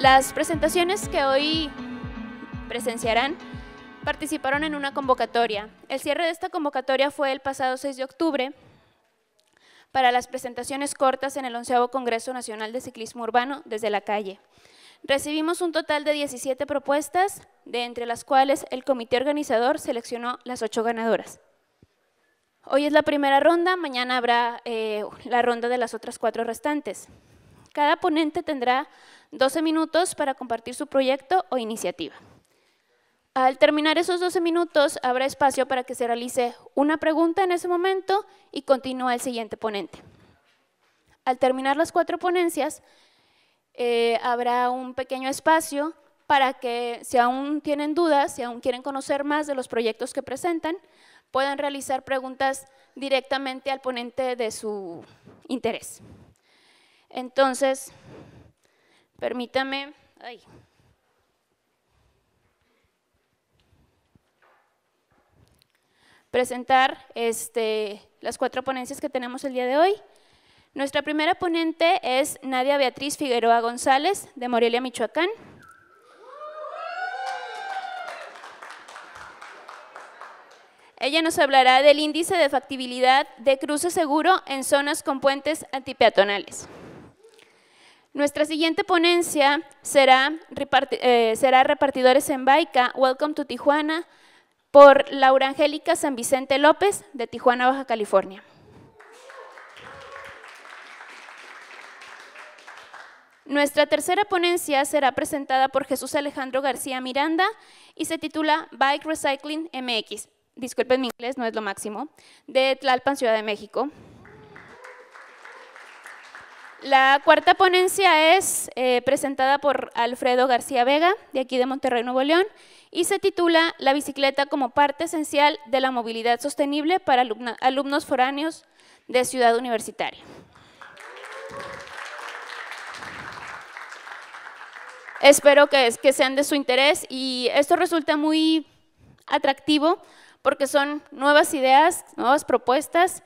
Las presentaciones que hoy presenciarán participaron en una convocatoria. El cierre de esta convocatoria fue el pasado 6 de octubre para las presentaciones cortas en el 11 Congreso Nacional de Ciclismo Urbano desde la calle. Recibimos un total de 17 propuestas, de entre las cuales el comité organizador seleccionó las 8 ganadoras. Hoy es la primera ronda, mañana habrá eh, la ronda de las otras cuatro restantes. Cada ponente tendrá 12 minutos para compartir su proyecto o iniciativa. Al terminar esos 12 minutos, habrá espacio para que se realice una pregunta en ese momento y continúa el siguiente ponente. Al terminar las cuatro ponencias, eh, habrá un pequeño espacio para que si aún tienen dudas, si aún quieren conocer más de los proyectos que presentan, puedan realizar preguntas directamente al ponente de su interés. Entonces, Permítame. presentar este, las cuatro ponencias que tenemos el día de hoy. Nuestra primera ponente es Nadia Beatriz Figueroa González, de Morelia, Michoacán. Ella nos hablará del índice de factibilidad de cruce seguro en zonas con puentes antipeatonales. Nuestra siguiente ponencia eh, será, Repartidores en Baica, Welcome to Tijuana, por Laura Angélica San Vicente López, de Tijuana, Baja California. Nuestra tercera ponencia será presentada por Jesús Alejandro García Miranda y se titula Bike Recycling MX. Disculpen mi inglés, no es lo máximo. De Tlalpan, Ciudad de México. La cuarta ponencia es eh, presentada por Alfredo García Vega, de aquí de Monterrey, Nuevo León, y se titula La bicicleta como parte esencial de la movilidad sostenible para alumnos foráneos de Ciudad Universitaria. Espero que, que sean de su interés y esto resulta muy atractivo porque son nuevas ideas, nuevas propuestas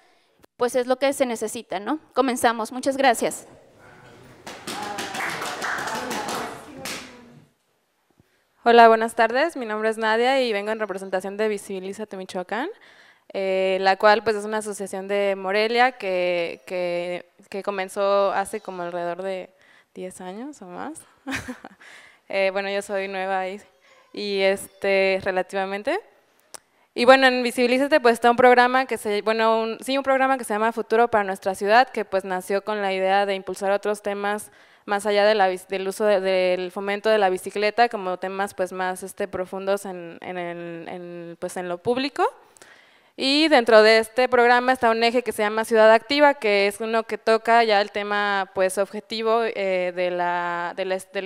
pues es lo que se necesita, ¿no? Comenzamos. Muchas gracias. Hola, buenas tardes. Mi nombre es Nadia y vengo en representación de Visibilízate Michoacán, eh, la cual pues es una asociación de Morelia que, que, comenzó hace como alrededor de 10 años o más. Eh, bueno, yo soy nueva ahí y este, relativamente. Y bueno, en Visibilízate pues está un programa que se, bueno, sí, un programa que se llama Futuro para nuestra ciudad, que pues nació con la idea de impulsar otros temas más allá de del uso del fomento de la bicicleta, como temas pues más este, profundos en, en, en, pues, en lo público. Y dentro de este programa está un eje que se llama Ciudad Activa, que es uno que toca ya el tema pues, objetivo eh, de, la,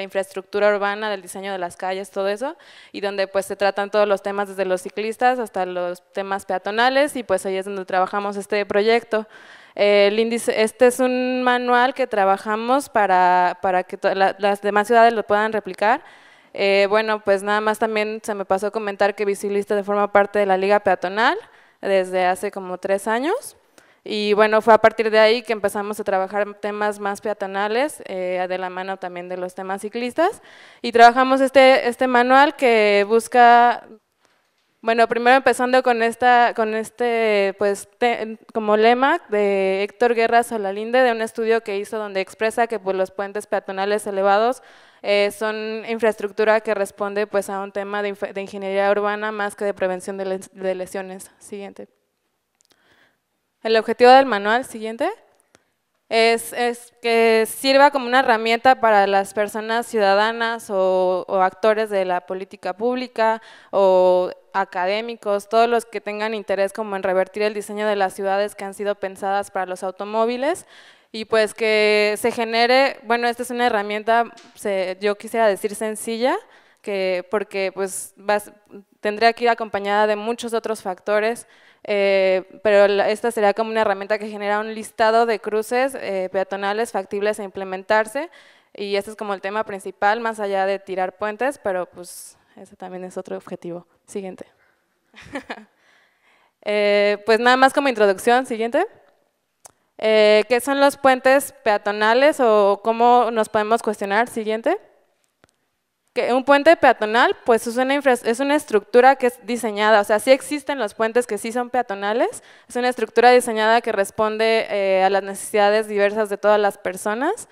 infraestructura urbana, del diseño de las calles, todo eso, y donde pues, se tratan todos los temas desde los ciclistas hasta los temas peatonales, y pues ahí es donde trabajamos este proyecto. este es un manual que trabajamos para, que las demás ciudades lo puedan replicar, eh, bueno, pues nada más también se me pasó comentar que Visibilista forma parte de la Liga Peatonal desde hace como tres años. Y bueno, fue a partir de ahí que empezamos a trabajar temas más peatonales, eh, de la mano también de los temas ciclistas. Y trabajamos este, este manual que busca, bueno, primero empezando con, esta, con este, pues, como lema de Héctor Guerra Solalinde, de un estudio que hizo donde expresa que pues, los puentes peatonales elevados eh, son infraestructura que responde pues, a un tema de, ingeniería urbana más que de prevención de, lesiones. Siguiente. El objetivo del manual, siguiente, es, es, que sirva como una herramienta para las personas ciudadanas o, o actores de la política pública o académicos, todos los que tengan interés como en revertir el diseño de las ciudades que han sido pensadas para los automóviles y pues que se genere, bueno, esta es una herramienta, yo quisiera decir sencilla, que porque pues tendría que ir acompañada de muchos otros factores, eh, pero esta sería como una herramienta que genera un listado de cruces eh, peatonales factibles a implementarse y este es como el tema principal, más allá de tirar puentes, pero pues ese también es otro objetivo. Siguiente. Eh, pues nada más como introducción, siguiente. Eh, ¿Qué son los puentes peatonales o cómo nos podemos cuestionar? Siguiente. Que un puente peatonal, pues es una, es una estructura que es diseñada, o sea, sí existen los puentes que sí son peatonales, es una estructura diseñada que responde eh, a las necesidades diversas de todas las personas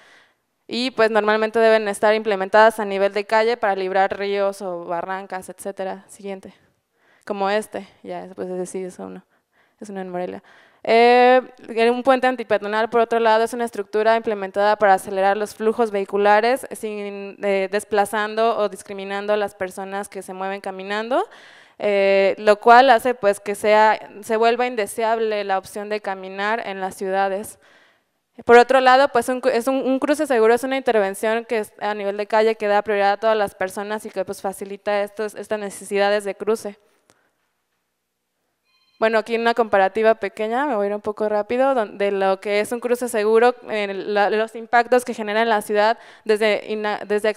y pues normalmente deben estar implementadas a nivel de calle para librar ríos o barrancas, etcétera. Siguiente. Como este, ya, pues ese sí es uno, es una en Morelia. Eh, un puente antipedonal por otro lado, es una estructura implementada para acelerar los flujos vehiculares, sin, eh, desplazando o discriminando a las personas que se mueven caminando. Eh, lo cual hace pues, que sea, se vuelva indeseable la opción de caminar en las ciudades. Por otro lado, pues un, es un, cruce seguro es una intervención que a nivel de calle que da prioridad a todas las personas y que pues, facilita estas necesidades de cruce. Bueno, aquí una comparativa pequeña, me voy a ir un poco rápido, de lo que es un cruce seguro, los impactos que genera en la ciudad, desde, desde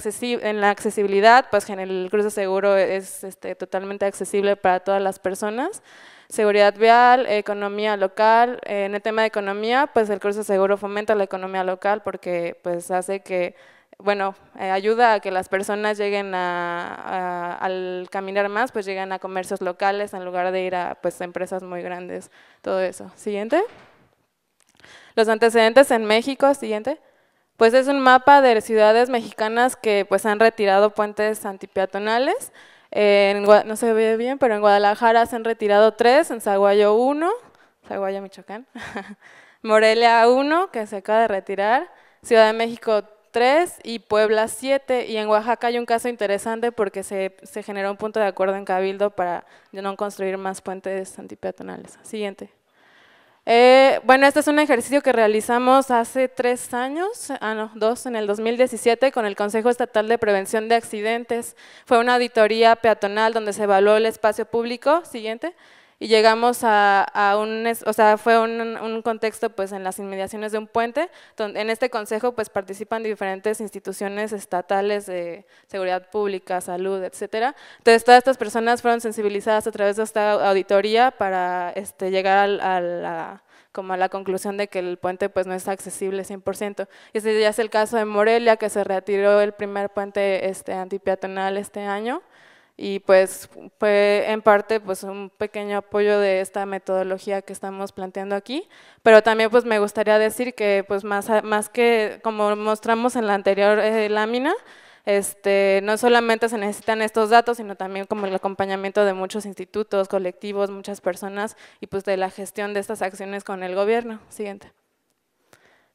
en la accesibilidad, pues el cruce seguro es este, totalmente accesible para todas las personas. Seguridad vial, economía local, eh, en el tema de economía, pues el cruce seguro fomenta la economía local porque pues hace que bueno, eh, ayuda a que las personas lleguen a, al caminar más, pues llegan a comercios locales en lugar de ir a pues, empresas muy grandes, todo eso. Siguiente. Los antecedentes en México, siguiente. Pues es un mapa de ciudades mexicanas que pues han retirado puentes antipeatonales. no se ve bien, pero en Guadalajara se han retirado tres, en Zaguayo uno, Zaguayo, Michoacán, Morelia uno, que se acaba de retirar, Ciudad de México 3 y Puebla 7. Y en Oaxaca hay un caso interesante porque se, se generó un punto de acuerdo en Cabildo para no construir más puentes antipeatonales. Siguiente. Eh, bueno, este es un ejercicio que realizamos hace tres años, ah no, dos, en el 2017 con el Consejo Estatal de Prevención de Accidentes. Fue una auditoría peatonal donde se evaluó el espacio público. Siguiente y llegamos a, un, o sea, fue un, contexto pues en las inmediaciones de un puente, en este consejo pues participan diferentes instituciones estatales de seguridad pública, salud, etcétera. Entonces todas estas personas fueron sensibilizadas a través de esta auditoría para este, llegar a la como a la conclusión de que el puente pues no es accesible 100%. Y ese ya es el caso de Morelia, que se retiró el primer puente este, este año y pues fue en parte pues un pequeño apoyo de esta metodología que estamos planteando aquí, pero también pues me gustaría decir que pues más, más que como mostramos en la anterior eh, lámina, este, no solamente se necesitan estos datos, sino también como el acompañamiento de muchos institutos, colectivos, muchas personas y pues de la gestión de estas acciones con el gobierno. Siguiente.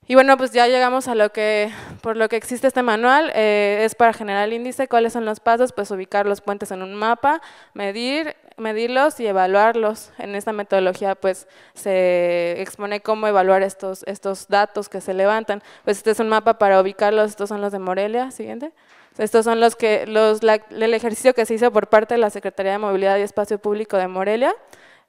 Y bueno, pues ya llegamos a lo que, por lo que existe este manual, eh, es para generar el índice, cuáles son los pasos, pues ubicar los puentes en un mapa, medir, medirlos y evaluarlos. En esta metodología pues se expone cómo evaluar estos, estos datos que se levantan. Pues este es un mapa para ubicarlos, estos son los de Morelia, siguiente. Estos son los que, los, el ejercicio que se hizo por parte de la Secretaría de Movilidad y Espacio Público de Morelia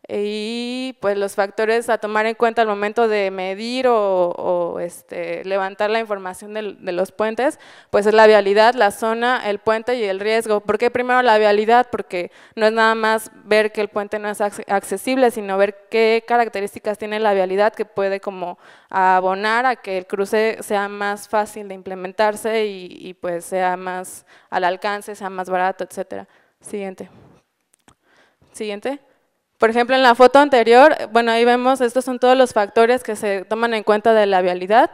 y pues los factores a tomar en cuenta al momento de medir o, este, levantar la información de, los puentes, pues es la vialidad, la zona, el puente y el riesgo. ¿Por qué primero la vialidad? Porque no es nada más ver que el puente no es accesible, sino ver qué características tiene la vialidad que puede como abonar a que el cruce sea más fácil de implementarse y, y pues sea más al alcance, sea más barato, etcétera. Siguiente. Siguiente. Por ejemplo, en la foto anterior, bueno, ahí vemos, estos son todos los factores que se toman en cuenta de la vialidad.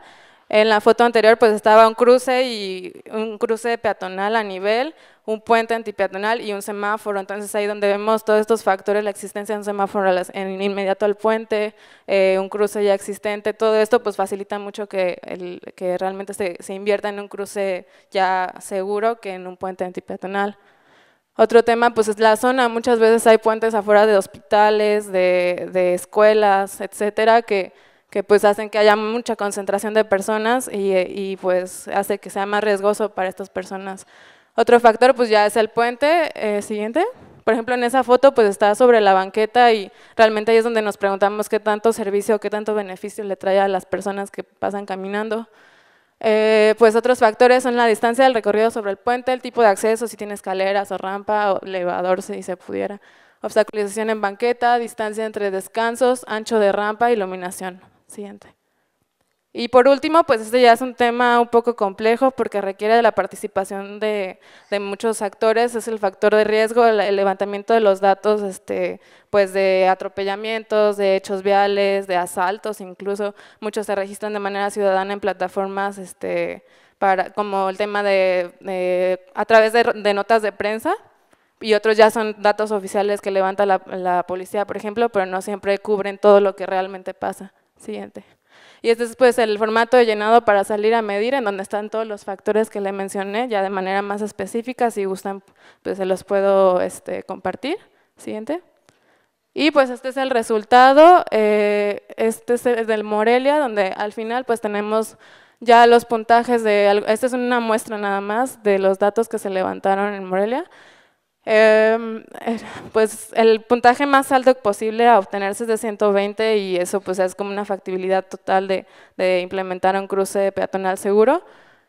En la foto anterior pues estaba un cruce y un cruce peatonal a nivel, un puente antipeatonal y un semáforo. Entonces ahí donde vemos todos estos factores, la existencia de un semáforo en inmediato al puente, eh, un cruce ya existente, todo esto pues facilita mucho que, el, que realmente se invierta en un cruce ya seguro que en un puente antipeatonal. Otro tema, pues es la zona. Muchas veces hay puentes afuera de hospitales, de, escuelas, etcétera, que, que, pues hacen que haya mucha concentración de personas y, eh, y, pues hace que sea más riesgoso para estas personas. Otro factor, pues ya es el puente. Eh, siguiente. Por ejemplo, en esa foto, pues está sobre la banqueta y realmente ahí es donde nos preguntamos qué tanto servicio, qué tanto beneficio le trae a las personas que pasan caminando. Eh, pues otros factores son la distancia del recorrido sobre el puente, el tipo de acceso, si tiene escaleras o rampa o elevador si se pudiera, obstaculización en banqueta, distancia entre descansos, ancho de rampa, iluminación. Siguiente. Y por último, pues este ya es un tema un poco complejo porque requiere de la participación de, muchos actores, es el factor de riesgo, el, levantamiento de los datos este, pues de atropellamientos, de hechos viales, de asaltos, incluso muchos se registran de manera ciudadana en plataformas este, para, como el tema de, a través de, notas de prensa, y otros ya son datos oficiales que levanta la, policía, por ejemplo, pero no siempre cubren todo lo que realmente pasa. Siguiente. Y este es pues el formato de llenado para salir a medir, en donde están todos los factores que le mencioné, ya de manera más específica, si gustan, pues se los puedo este, compartir. Siguiente. Y pues este es el resultado, eh, este es del Morelia, donde al final pues tenemos ya los puntajes de, esta es una muestra nada más de los datos que se levantaron en Morelia, eh, pues el puntaje más alto posible a obtenerse es de 120 y eso pues es como una factibilidad total de, de implementar un cruce peatonal seguro.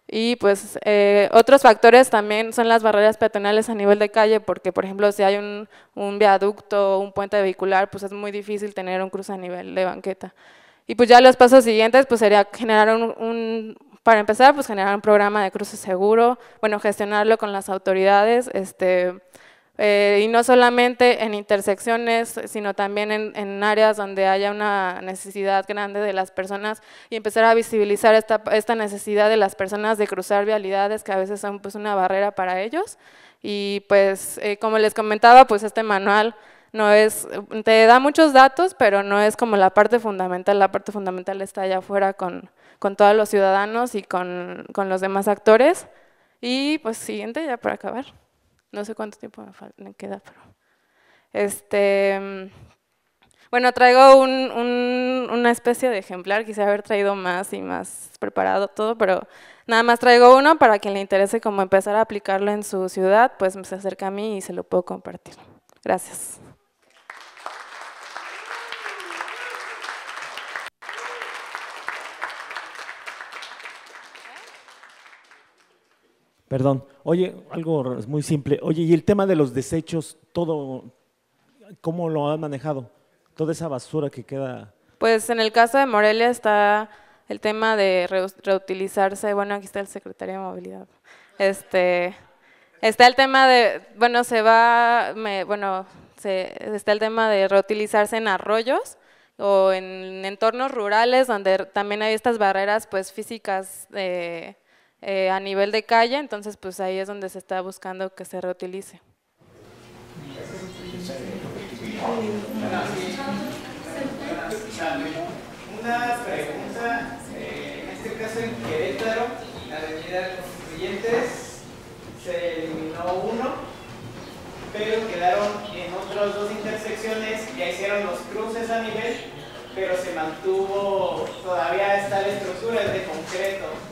Y pues eh, otros factores también son las barreras peatonales a nivel de calle, porque por ejemplo si hay un, un viaducto o un puente vehicular, pues es muy difícil tener un cruce a nivel de banqueta. Y pues ya los pasos siguientes pues sería generar un, un para empezar pues generar un programa de cruce seguro, bueno gestionarlo con las autoridades, este eh, y no solamente en intersecciones, sino también en, áreas donde haya una necesidad grande de las personas y empezar a visibilizar esta, necesidad de las personas de cruzar vialidades que a veces son pues, una barrera para ellos. Y pues, eh, como les comentaba, pues este manual no es, te da muchos datos, pero no es como la parte fundamental, la parte fundamental está allá afuera con, con todos los ciudadanos y con, con los demás actores. Y pues siguiente, ya para acabar. No sé cuánto tiempo me, queda, pero... Este, bueno, traigo un, una especie de ejemplar, quise haber traído más y más preparado todo, pero nada más traigo uno para quien le interese cómo empezar a aplicarlo en su ciudad, pues se acerca a mí y se lo puedo compartir. Gracias. Perdón. Oye, algo muy simple. Oye, y el tema de los desechos, todo, ¿cómo lo han manejado? Toda esa basura que queda. Pues en el caso de Morelia está el tema de reutilizarse. Bueno, aquí está el secretario de Movilidad. Este, está el tema de, bueno, se va, bueno, está el tema de reutilizarse en arroyos o en entornos rurales donde también hay estas barreras pues físicas de eh, a nivel de calle, entonces pues ahí es donde se está buscando que se reutilice. Una pregunta, eh, en este caso en Querétaro, la avenida de Constituyentes se eliminó uno, pero quedaron en otras dos intersecciones, ya hicieron los cruces a nivel, pero se mantuvo, todavía está la estructura, es de concreto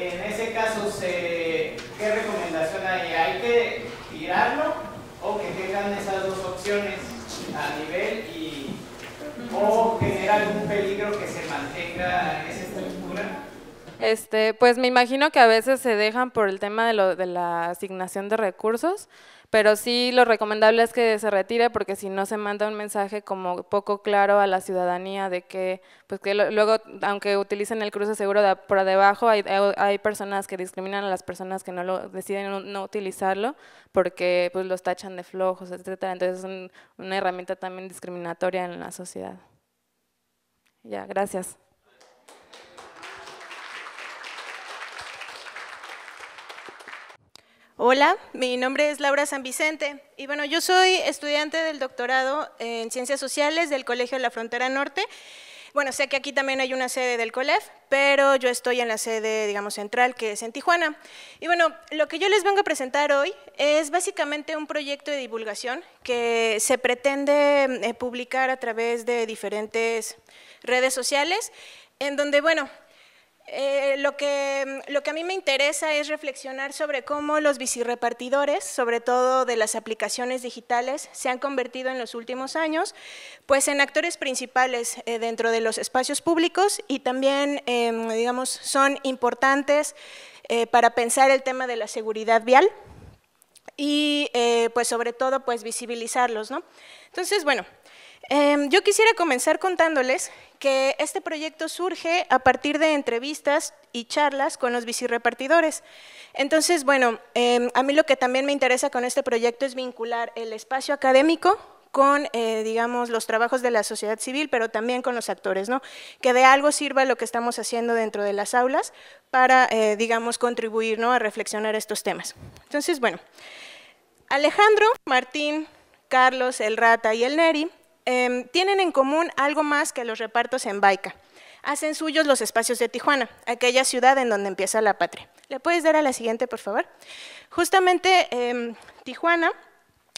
en ese caso, se, ¿qué recomendación hay? ¿Hay que tirarlo o que tengan esas dos opciones a nivel y, o generar algún peligro que se mantenga en esa estructura? Este, pues me imagino que a veces se dejan por el tema de, lo, de la asignación de recursos, pero sí lo recomendable es que se retire porque si no se manda un mensaje como poco claro a la ciudadanía de que, pues que luego, aunque utilicen el cruce seguro por debajo, hay, personas que discriminan a las personas que no deciden no, utilizarlo porque pues los tachan de flojos, etcétera. Entonces es una herramienta también discriminatoria en la sociedad. Ya, gracias. Hola, mi nombre es Laura San Vicente y bueno, yo soy estudiante del doctorado en Ciencias Sociales del Colegio de la Frontera Norte. Bueno, sé que aquí también hay una sede del COLEF, pero yo estoy en la sede, digamos, central, que es en Tijuana. Y bueno, lo que yo les vengo a presentar hoy es básicamente un proyecto de divulgación que se pretende eh, publicar a través de diferentes redes sociales, en donde, bueno, eh, lo, que, mm, lo que a mí me interesa es reflexionar sobre cómo los bicirepartidores, sobre todo de las aplicaciones digitales, se han convertido en los últimos años pues en actores principales eh, dentro de los espacios públicos y también, em, digamos, son importantes eh, para pensar el tema de la seguridad vial y pues sobre todo pues visibilizarlos, ¿no? Entonces, bueno, Em, yo quisiera comenzar contándoles que este proyecto surge a partir de entrevistas y charlas con los bicirrepartidores. Entonces, bueno, em, a mí lo que también me interesa con este proyecto es vincular el espacio académico con, eh, digamos, los trabajos de la sociedad civil, pero también con los actores, ¿no? Que de algo sirva lo que estamos haciendo dentro de las aulas para, eh, digamos, contribuir, ¿no? A reflexionar estos temas. Entonces, bueno, Alejandro, Martín, Carlos, El Rata y El Neri Em, tienen en común algo más que los repartos en Baica. Hacen suyos los espacios de Tijuana, aquella ciudad en donde empieza la patria. ¿Le puedes dar a la siguiente, por favor? Justamente em, Tijuana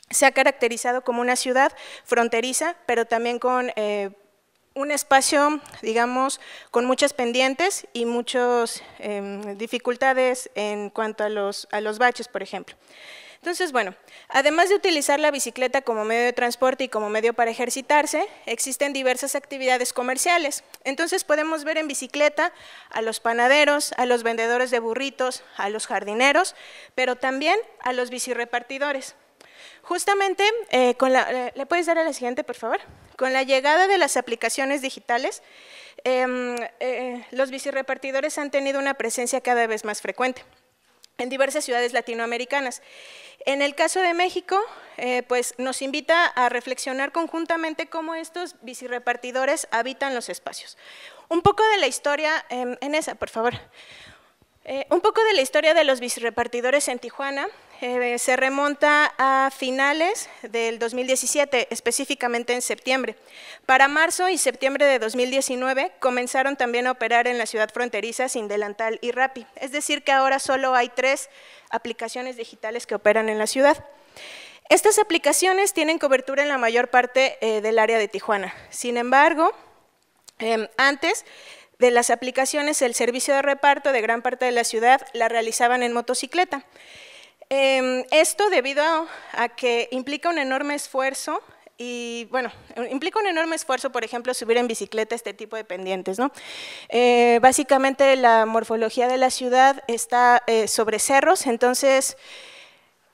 se ha caracterizado como una ciudad fronteriza, pero también con eh, un espacio, digamos, con muchas pendientes y muchas em, dificultades en cuanto a los baches, por ejemplo. Entonces, bueno, además de utilizar la bicicleta como medio de transporte y como medio para ejercitarse, existen diversas actividades comerciales. Entonces podemos ver en bicicleta a los panaderos, a los vendedores de burritos, a los jardineros, pero también a los bicirepartidores. Justamente, eh, con la, eh, ¿le puedes dar a la siguiente, por favor? Con la llegada de las aplicaciones digitales, em, eh, los bicirepartidores han tenido una presencia cada vez más frecuente en diversas ciudades latinoamericanas. En el caso de México, eh, pues nos invita a reflexionar conjuntamente cómo estos bicirepartidores habitan los espacios. Un poco de la historia, em, en esa, por favor. Eh, un poco de la historia de los bicirepartidores en Tijuana eh, se remonta a finales del 2017, específicamente en septiembre. Para marzo y septiembre de 2019 comenzaron también a operar en la ciudad fronteriza sin delantal y RAPI. Es decir, que ahora solo hay tres aplicaciones digitales que operan en la ciudad. Estas aplicaciones tienen cobertura en la mayor parte eh, del área de Tijuana. Sin embargo, em, antes de las aplicaciones, el servicio de reparto de gran parte de la ciudad la realizaban en motocicleta. Em, esto debido a, que implica un enorme esfuerzo y bueno, implica un enorme esfuerzo, por ejemplo, subir en bicicleta este tipo de pendientes. ¿no? Eh, básicamente la morfología de la ciudad está eh, sobre cerros, entonces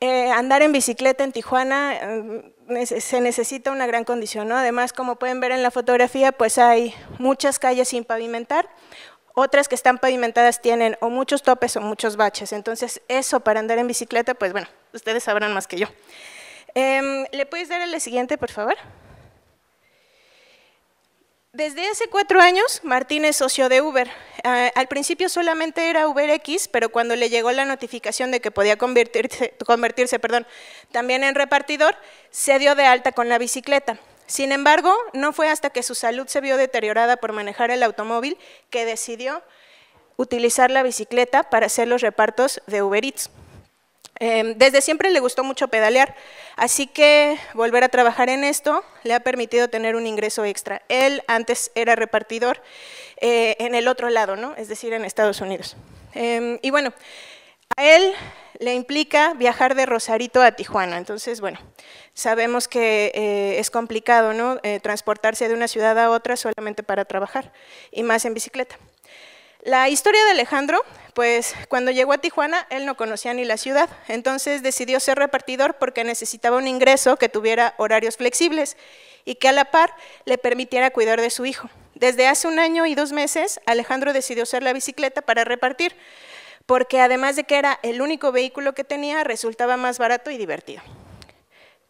eh, andar en bicicleta en Tijuana em, se necesita una gran condición. ¿no? Además, como pueden ver en la fotografía, pues hay muchas calles sin pavimentar. Otras que están pavimentadas tienen o muchos topes o muchos baches. Entonces, eso para andar en bicicleta, pues bueno, ustedes sabrán más que yo. Em, ¿Le puedes dar el la siguiente, por favor? Desde hace cuatro años, Martín es socio de Uber. Ah, al principio solamente era UberX, pero cuando le llegó la notificación de que podía convertirse, perdón, también en repartidor, se dio de alta con la bicicleta. Sin embargo, no fue hasta que su salud se vio deteriorada por manejar el automóvil que decidió utilizar la bicicleta para hacer los repartos de Uber Eats. Em, desde siempre le gustó mucho pedalear, así que volver a trabajar en esto le ha permitido tener un ingreso extra. Él antes era repartidor eh, en el otro lado, ¿no? es decir, en Estados Unidos. Em, y bueno, él le implica viajar de Rosarito a Tijuana. Entonces, bueno, sabemos que eh, es complicado, ¿no? Eh, transportarse de una ciudad a otra solamente para trabajar, y más en bicicleta. La historia de Alejandro, pues cuando llegó a Tijuana, él no conocía ni la ciudad, entonces decidió ser repartidor porque necesitaba un ingreso que tuviera horarios flexibles y que a la par le permitiera cuidar de su hijo. Desde hace un año y dos meses, Alejandro decidió usar la bicicleta para repartir, porque además de que era el único vehículo que tenía, resultaba más barato y divertido.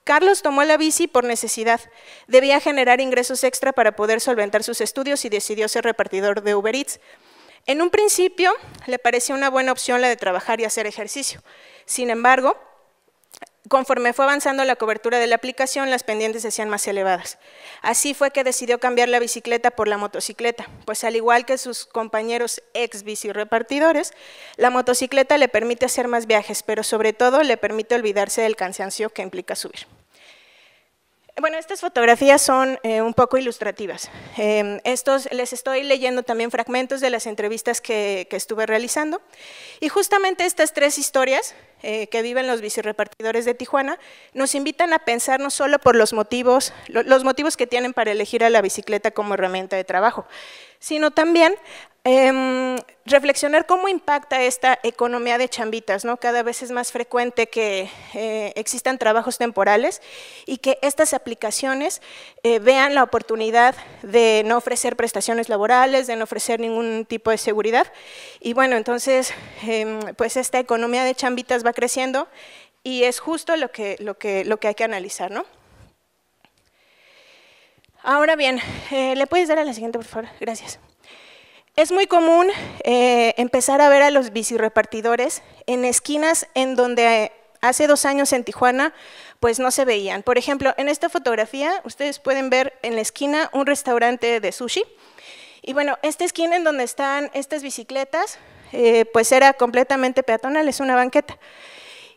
Carlos tomó la bici por necesidad. Debía generar ingresos extra para poder solventar sus estudios y decidió ser repartidor de Uber Eats. En un principio le parecía una buena opción la de trabajar y hacer ejercicio. Sin embargo, Conforme fue avanzando la cobertura de la aplicación, las pendientes se hacían más elevadas. Así fue que decidió cambiar la bicicleta por la motocicleta, pues al igual que sus compañeros ex bici repartidores, la motocicleta le permite hacer más viajes, pero sobre todo le permite olvidarse del cansancio que implica subir. Bueno, estas fotografías son eh, un poco ilustrativas. Em, estos, les estoy leyendo también fragmentos de las entrevistas que estuve realizando. Y justamente estas tres historias eh, que viven los bicirrepartidores de Tijuana, nos invitan a pensar no solo por los motivos, los motivos que tienen para elegir a la bicicleta como herramienta de trabajo, sino también Em, reflexionar cómo impacta esta economía de chambitas, ¿no? Cada vez es más frecuente que eh, existan trabajos temporales y que estas aplicaciones eh, vean la oportunidad de no ofrecer prestaciones laborales, de no ofrecer ningún tipo de seguridad. Y bueno, entonces, em, pues esta economía de chambitas va creciendo y es justo lo que, lo que, hay que analizar, Ahora bien, eh, ¿le puedes dar a la siguiente, por favor? Gracias. Es muy común eh, empezar a ver a los bicirepartidores en esquinas en donde eh, hace dos años en Tijuana pues no se veían. Por ejemplo, en esta fotografía ustedes pueden ver en la esquina un restaurante de sushi. Y bueno, esta esquina en donde están estas bicicletas eh, pues era completamente peatonal, es una banqueta.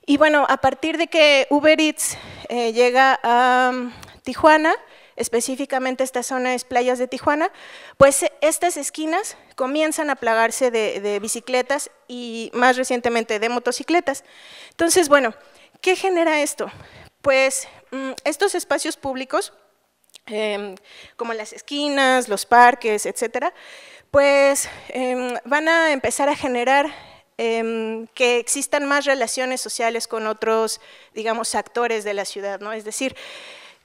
Y bueno, a partir de que Uber Eats llega a mm, Tijuana, específicamente esta zona es playas de Tijuana, pues eh, estas esquinas comienzan a plagarse de, bicicletas y más recientemente de motocicletas. Entonces, bueno, ¿qué genera esto? Pues mm, estos espacios públicos, em, como las esquinas, los parques, etcétera, pues em, van a empezar a generar em, que existan más relaciones sociales con otros, digamos, actores de la ciudad, ¿no? Es decir,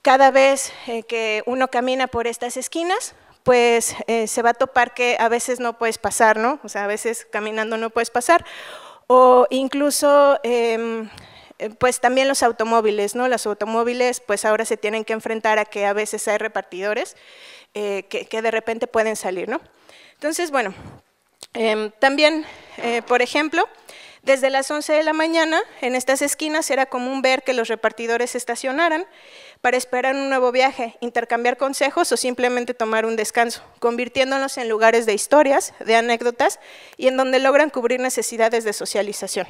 cada vez eh, que uno camina por estas esquinas, pues eh, se va a topar que a veces no puedes pasar, ¿no? O sea, a veces caminando no puedes pasar. O incluso, em, pues también los automóviles, ¿no? Los automóviles, pues ahora se tienen que enfrentar a que a veces hay repartidores eh, que, que, de repente pueden salir, ¿no? Entonces, bueno, em, también, por ejemplo, desde las 11 de la mañana en estas esquinas era común ver que los repartidores estacionaran para esperar un nuevo viaje, intercambiar consejos o simplemente tomar un descanso, convirtiéndonos en lugares de historias, de anécdotas y en donde logran cubrir necesidades de socialización.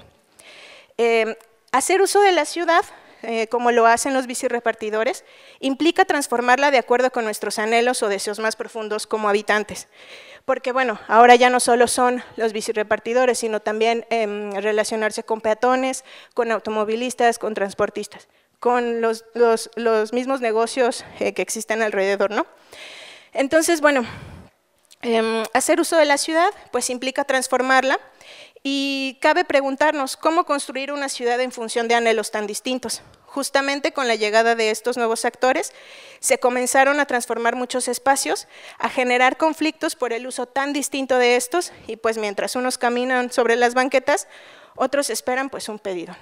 Eh, hacer uso de la ciudad eh, como lo hacen los bicirepartidores, implica transformarla de acuerdo con nuestros anhelos o deseos más profundos como habitantes. Porque bueno, ahora ya no solo son los bicirepartidores, sino también em, relacionarse con peatones, con automovilistas, con transportistas con los, mismos negocios eh, que existen alrededor, ¿no? Entonces, bueno, em, hacer uso de la ciudad, pues implica transformarla y cabe preguntarnos cómo construir una ciudad en función de anhelos tan distintos. Justamente con la llegada de estos nuevos actores, se comenzaron a transformar muchos espacios, a generar conflictos por el uso tan distinto de estos, y pues mientras unos caminan sobre las banquetas, otros esperan pues un pedido.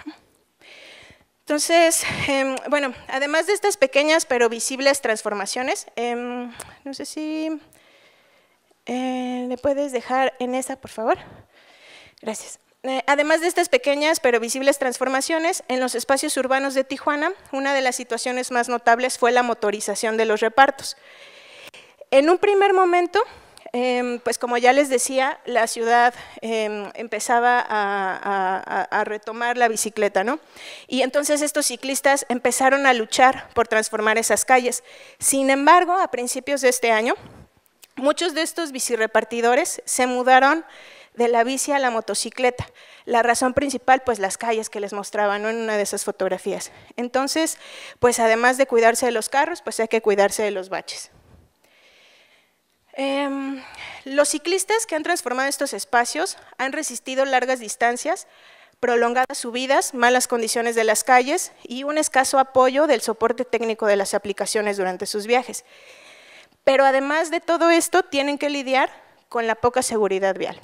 Entonces, em, bueno, además de estas pequeñas pero visibles transformaciones, em, no sé si eh, le puedes dejar en esa, por favor. Gracias. Eh, además de estas pequeñas pero visibles transformaciones, en los espacios urbanos de Tijuana, una de las situaciones más notables fue la motorización de los repartos. En un primer momento, Em, pues como ya les decía, la ciudad em, empezaba a, a, retomar la bicicleta, ¿no? Y entonces estos ciclistas empezaron a luchar por transformar esas calles. Sin embargo, a principios de este año, muchos de estos bicirepartidores se mudaron de la bici a la motocicleta. La razón principal, pues las calles que les mostraba ¿no? en una de esas fotografías. Entonces, pues además de cuidarse de los carros, pues hay que cuidarse de los baches. Em, los ciclistas que han transformado estos espacios han resistido largas distancias, prolongadas subidas, malas condiciones de las calles y un escaso apoyo del soporte técnico de las aplicaciones durante sus viajes. Pero además de todo esto, tienen que lidiar con la poca seguridad vial.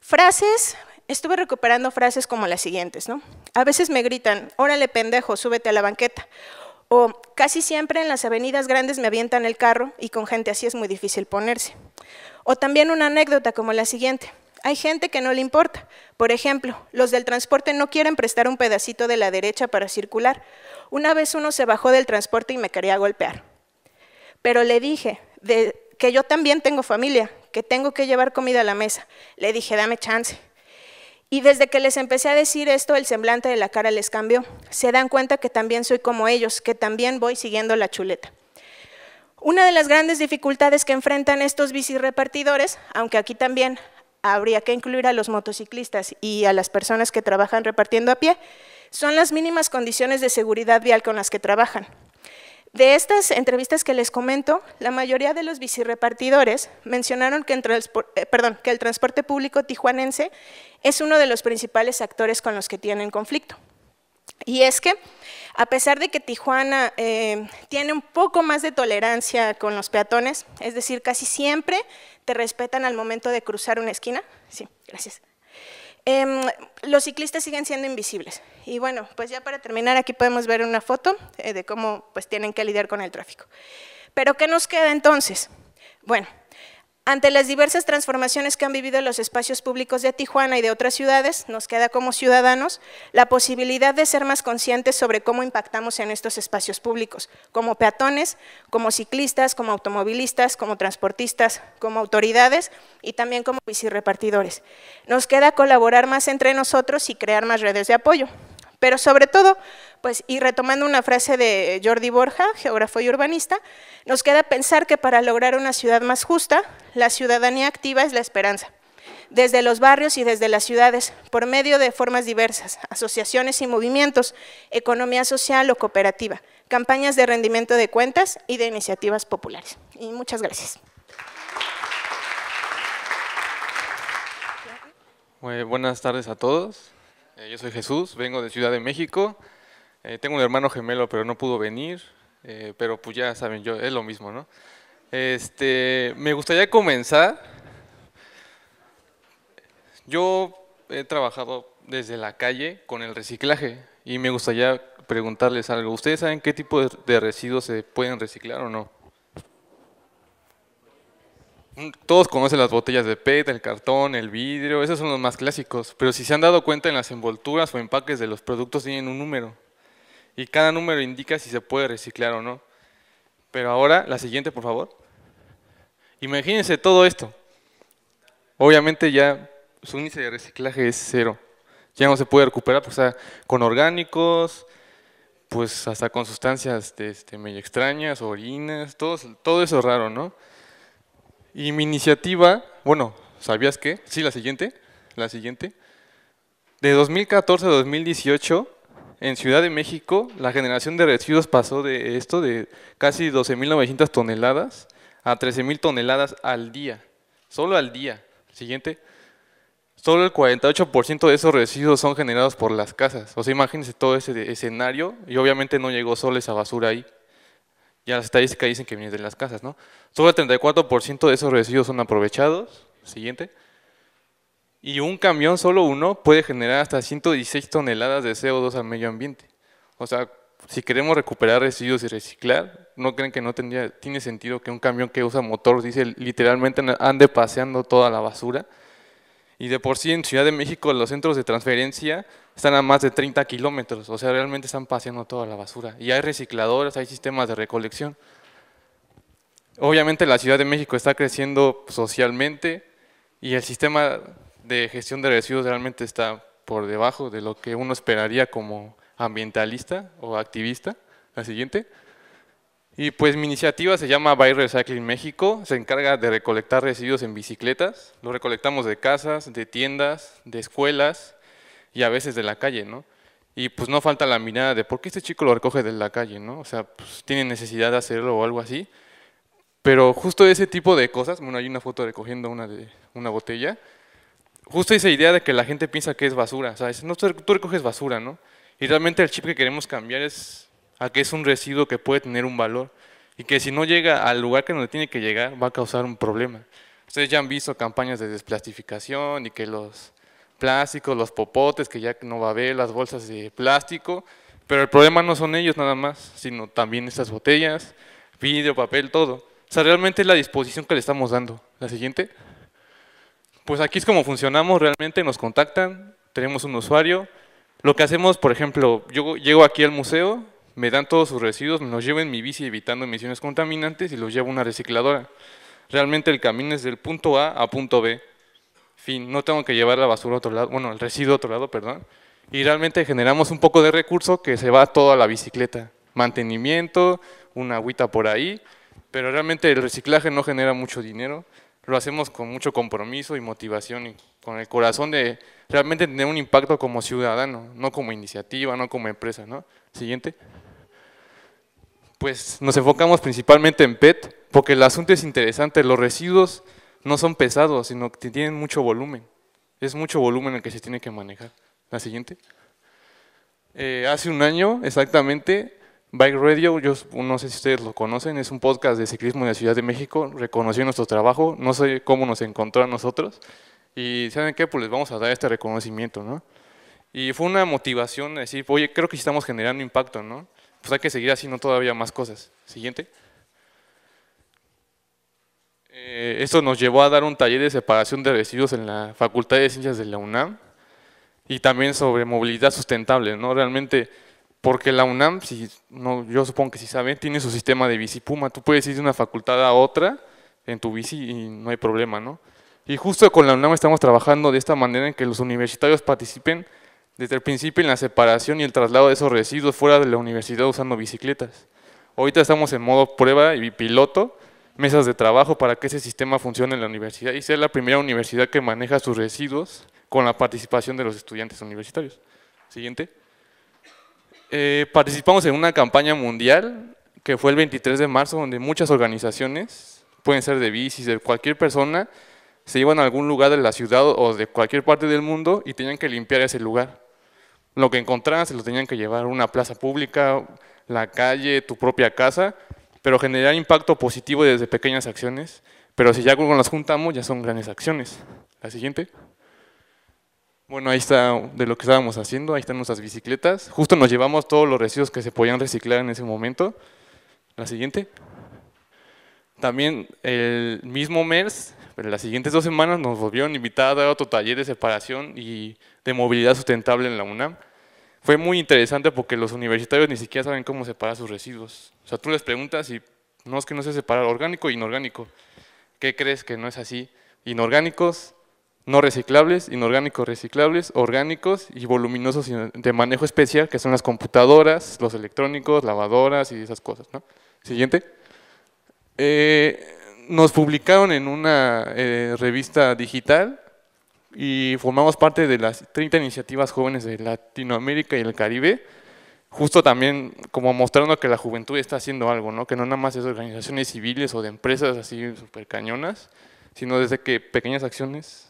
Frases, estuve recuperando frases como las siguientes, ¿no? A veces me gritan, órale pendejo, súbete a la banqueta, o casi siempre en las avenidas grandes me avientan el carro y con gente así es muy difícil ponerse. O también una anécdota como la siguiente. Hay gente que no le importa. Por ejemplo, los del transporte no quieren prestar un pedacito de la derecha para circular. Una vez uno se bajó del transporte y me quería golpear. Pero le dije que yo también tengo familia, que tengo que llevar comida a la mesa. Le dije, dame chance. Y desde que les empecé a decir esto, el semblante de la cara les cambió. Se dan cuenta que también soy como ellos, que también voy siguiendo la chuleta. Una de las grandes dificultades que enfrentan estos bicirepartidores, aunque aquí también habría que incluir a los motociclistas y a las personas que trabajan repartiendo a pie, son las mínimas condiciones de seguridad vial con las que trabajan. De estas entrevistas que les comento, la mayoría de los bicirepartidores mencionaron que, eh, que el transporte público tijuanense es uno de los principales actores con los que tienen conflicto. Y es que, a pesar de que Tijuana eh, tiene un poco más de tolerancia con los peatones, es decir, casi siempre te respetan al momento de cruzar una esquina, sí, gracias, Em, los ciclistas siguen siendo invisibles. Y bueno, pues ya para terminar, aquí podemos ver una foto eh, de cómo pues tienen que lidiar con el tráfico. Pero ¿qué nos queda entonces? Bueno, ante las diversas transformaciones que han vivido los espacios públicos de Tijuana y de otras ciudades, nos queda como ciudadanos la posibilidad de ser más conscientes sobre cómo impactamos en estos espacios públicos, como peatones, como ciclistas, como automovilistas, como transportistas, como autoridades y también como bicirepartidores. Nos queda colaborar más entre nosotros y crear más redes de apoyo. Pero sobre todo, pues, y retomando una frase de Jordi Borja, geógrafo y urbanista, nos queda pensar que para lograr una ciudad más justa, la ciudadanía activa es la esperanza desde los barrios y desde las ciudades, por medio de formas diversas, asociaciones y movimientos, economía social o cooperativa, campañas de rendimiento de cuentas y de iniciativas populares. Y muchas gracias. buenas tardes a todos. Eh, yo soy Jesús, vengo de Ciudad de México. Eh, tengo un hermano gemelo, pero no pudo venir. Eh, pero pues ya saben, yo es lo mismo, ¿no? Este, me gustaría comenzar. Yo he trabajado desde la calle con el reciclaje y me gustaría preguntarles algo. ¿Ustedes saben qué tipo de residuos se pueden reciclar o no? Todos conocen las botellas de PET, el cartón, el vidrio, esos son los más clásicos, pero si se han dado cuenta en las envolturas o empaques de los productos tienen un número y cada número indica si se puede reciclar o no. Pero ahora, la siguiente, por favor. Imagínense todo esto. Obviamente ya su índice de reciclaje es cero. Ya no se puede recuperar, pues, sea, con orgánicos, pues hasta con sustancias de, este, medio extrañas, orinas, todo, todo eso raro, ¿no? Y mi iniciativa, bueno, ¿sabías qué? Sí, la siguiente, la siguiente. De 2014 a 2018, en Ciudad de México, la generación de residuos pasó de esto, de casi 12.900 toneladas, a 13.000 toneladas al día. Solo al día. Siguiente. Solo el 48% de esos residuos son generados por las casas. O sea, imagínense todo ese escenario y obviamente no llegó solo esa basura ahí ya las estadísticas dicen que viene de las casas, ¿no? Solo el 34% de esos residuos son aprovechados. Siguiente. Y un camión, solo uno, puede generar hasta 116 toneladas de CO2 al medio ambiente. O sea, si queremos recuperar residuos y reciclar, ¿no creen que no tendría, tiene sentido que un camión que usa motor, dice, literalmente ande paseando toda la basura? Y de por sí en Ciudad de México los centros de transferencia están a más de 30 kilómetros, o sea, realmente están paseando toda la basura. Y hay recicladores, hay sistemas de recolección. Obviamente la Ciudad de México está creciendo socialmente y el sistema de gestión de residuos realmente está por debajo de lo que uno esperaría como ambientalista o activista. La siguiente. Y pues mi iniciativa se llama By Recycling México, se encarga de recolectar residuos en bicicletas, lo recolectamos de casas, de tiendas, de escuelas y a veces de la calle, ¿no? Y pues no falta la mirada de por qué este chico lo recoge de la calle, ¿no? O sea, pues, tiene necesidad de hacerlo o algo así. Pero justo ese tipo de cosas, bueno, hay una foto recogiendo una, de, una botella, justo esa idea de que la gente piensa que es basura, o sea, no, tú recoges basura, ¿no? Y realmente el chip que queremos cambiar es a que es un residuo que puede tener un valor y que si no llega al lugar que donde tiene que llegar va a causar un problema. Ustedes ya han visto campañas de desplastificación y que los plásticos, los popotes, que ya no va a haber las bolsas de plástico, pero el problema no son ellos nada más, sino también estas botellas, vidrio, papel, todo. O sea, realmente es la disposición que le estamos dando. La siguiente. Pues aquí es como funcionamos, realmente nos contactan, tenemos un usuario. Lo que hacemos, por ejemplo, yo llego aquí al museo, me dan todos sus residuos, me los llevo en mi bici evitando emisiones contaminantes y los llevo a una recicladora. Realmente el camino es del punto A a punto B. Fin, no tengo que llevar la basura a otro lado, bueno, el residuo a otro lado, perdón. Y realmente generamos un poco de recurso que se va todo a la bicicleta. Mantenimiento, una agüita por ahí, pero realmente el reciclaje no genera mucho dinero. Lo hacemos con mucho compromiso y motivación y con el corazón de realmente tener un impacto como ciudadano, no como iniciativa, no como empresa. ¿no? Siguiente pues nos enfocamos principalmente en PET, porque el asunto es interesante, los residuos no son pesados, sino que tienen mucho volumen. Es mucho volumen el que se tiene que manejar. La siguiente. Eh, hace un año exactamente, Bike Radio, yo no sé si ustedes lo conocen, es un podcast de ciclismo de la Ciudad de México, reconoció nuestro trabajo, no sé cómo nos encontró a nosotros, y ¿saben qué? Pues les vamos a dar este reconocimiento, ¿no? Y fue una motivación de decir, oye, creo que estamos generando impacto, ¿no? pues hay que seguir haciendo todavía más cosas. Siguiente. Eh, esto nos llevó a dar un taller de separación de residuos en la Facultad de Ciencias de la UNAM y también sobre movilidad sustentable, ¿no? Realmente, porque la UNAM, si, no, yo supongo que si saben, tiene su sistema de bici Puma. Tú puedes ir de una facultad a otra en tu bici y no hay problema, ¿no? Y justo con la UNAM estamos trabajando de esta manera en que los universitarios participen desde el principio en la separación y el traslado de esos residuos fuera de la universidad usando bicicletas. Ahorita estamos en modo prueba y piloto, mesas de trabajo para que ese sistema funcione en la universidad y sea la primera universidad que maneja sus residuos con la participación de los estudiantes universitarios. Siguiente. Eh, participamos en una campaña mundial que fue el 23 de marzo, donde muchas organizaciones, pueden ser de bicis, de cualquier persona, se iban a algún lugar de la ciudad o de cualquier parte del mundo y tenían que limpiar ese lugar. Lo que encontraban se lo tenían que llevar a una plaza pública, la calle, tu propia casa, pero generar impacto positivo desde pequeñas acciones. Pero si ya con las juntamos, ya son grandes acciones. La siguiente. Bueno, ahí está de lo que estábamos haciendo, ahí están nuestras bicicletas. Justo nos llevamos todos los residuos que se podían reciclar en ese momento. La siguiente. También el mismo mes en las siguientes dos semanas nos volvieron invitados a otro taller de separación y de movilidad sustentable en la UNAM. Fue muy interesante porque los universitarios ni siquiera saben cómo separar sus residuos. O sea, tú les preguntas y no es que no se separar orgánico e inorgánico. ¿Qué crees que no es así? Inorgánicos, no reciclables, inorgánicos reciclables, orgánicos y voluminosos de manejo especial, que son las computadoras, los electrónicos, lavadoras y esas cosas. ¿no? Siguiente. Eh, nos publicaron en una eh, revista digital y formamos parte de las 30 iniciativas jóvenes de Latinoamérica y el Caribe, justo también como mostrando que la juventud está haciendo algo, ¿no? que no nada más es organizaciones civiles o de empresas así súper cañonas, sino desde que pequeñas acciones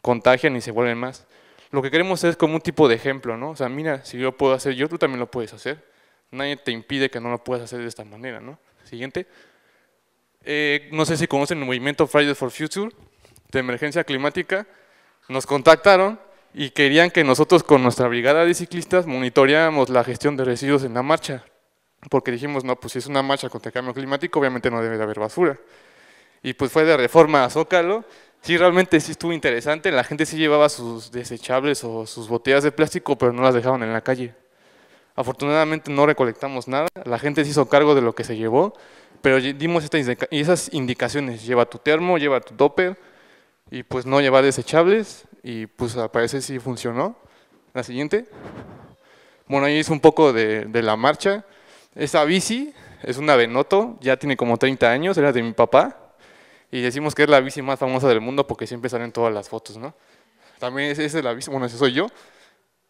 contagian y se vuelven más. Lo que queremos es como un tipo de ejemplo, ¿no? O sea, mira, si yo puedo hacer yo, tú también lo puedes hacer. Nadie te impide que no lo puedas hacer de esta manera, ¿no? Siguiente. Eh, no sé si conocen el movimiento Fridays for Future de emergencia climática. Nos contactaron y querían que nosotros con nuestra brigada de ciclistas monitoreáramos la gestión de residuos en la marcha. Porque dijimos, no, pues si es una marcha contra el cambio climático, obviamente no debe de haber basura. Y pues fue de reforma a Zócalo. Sí, realmente sí estuvo interesante. La gente sí llevaba sus desechables o sus botellas de plástico, pero no las dejaban en la calle. Afortunadamente no recolectamos nada, la gente se hizo cargo de lo que se llevó, pero dimos esas indicaciones, lleva tu termo, lleva tu doper, y pues no lleva desechables, y pues aparece si funcionó. La siguiente. Bueno, ahí es un poco de, de la marcha. Esa bici es una Benoto, ya tiene como 30 años, era de mi papá, y decimos que es la bici más famosa del mundo porque siempre salen todas las fotos, ¿no? También esa es la bici, bueno, ese soy yo,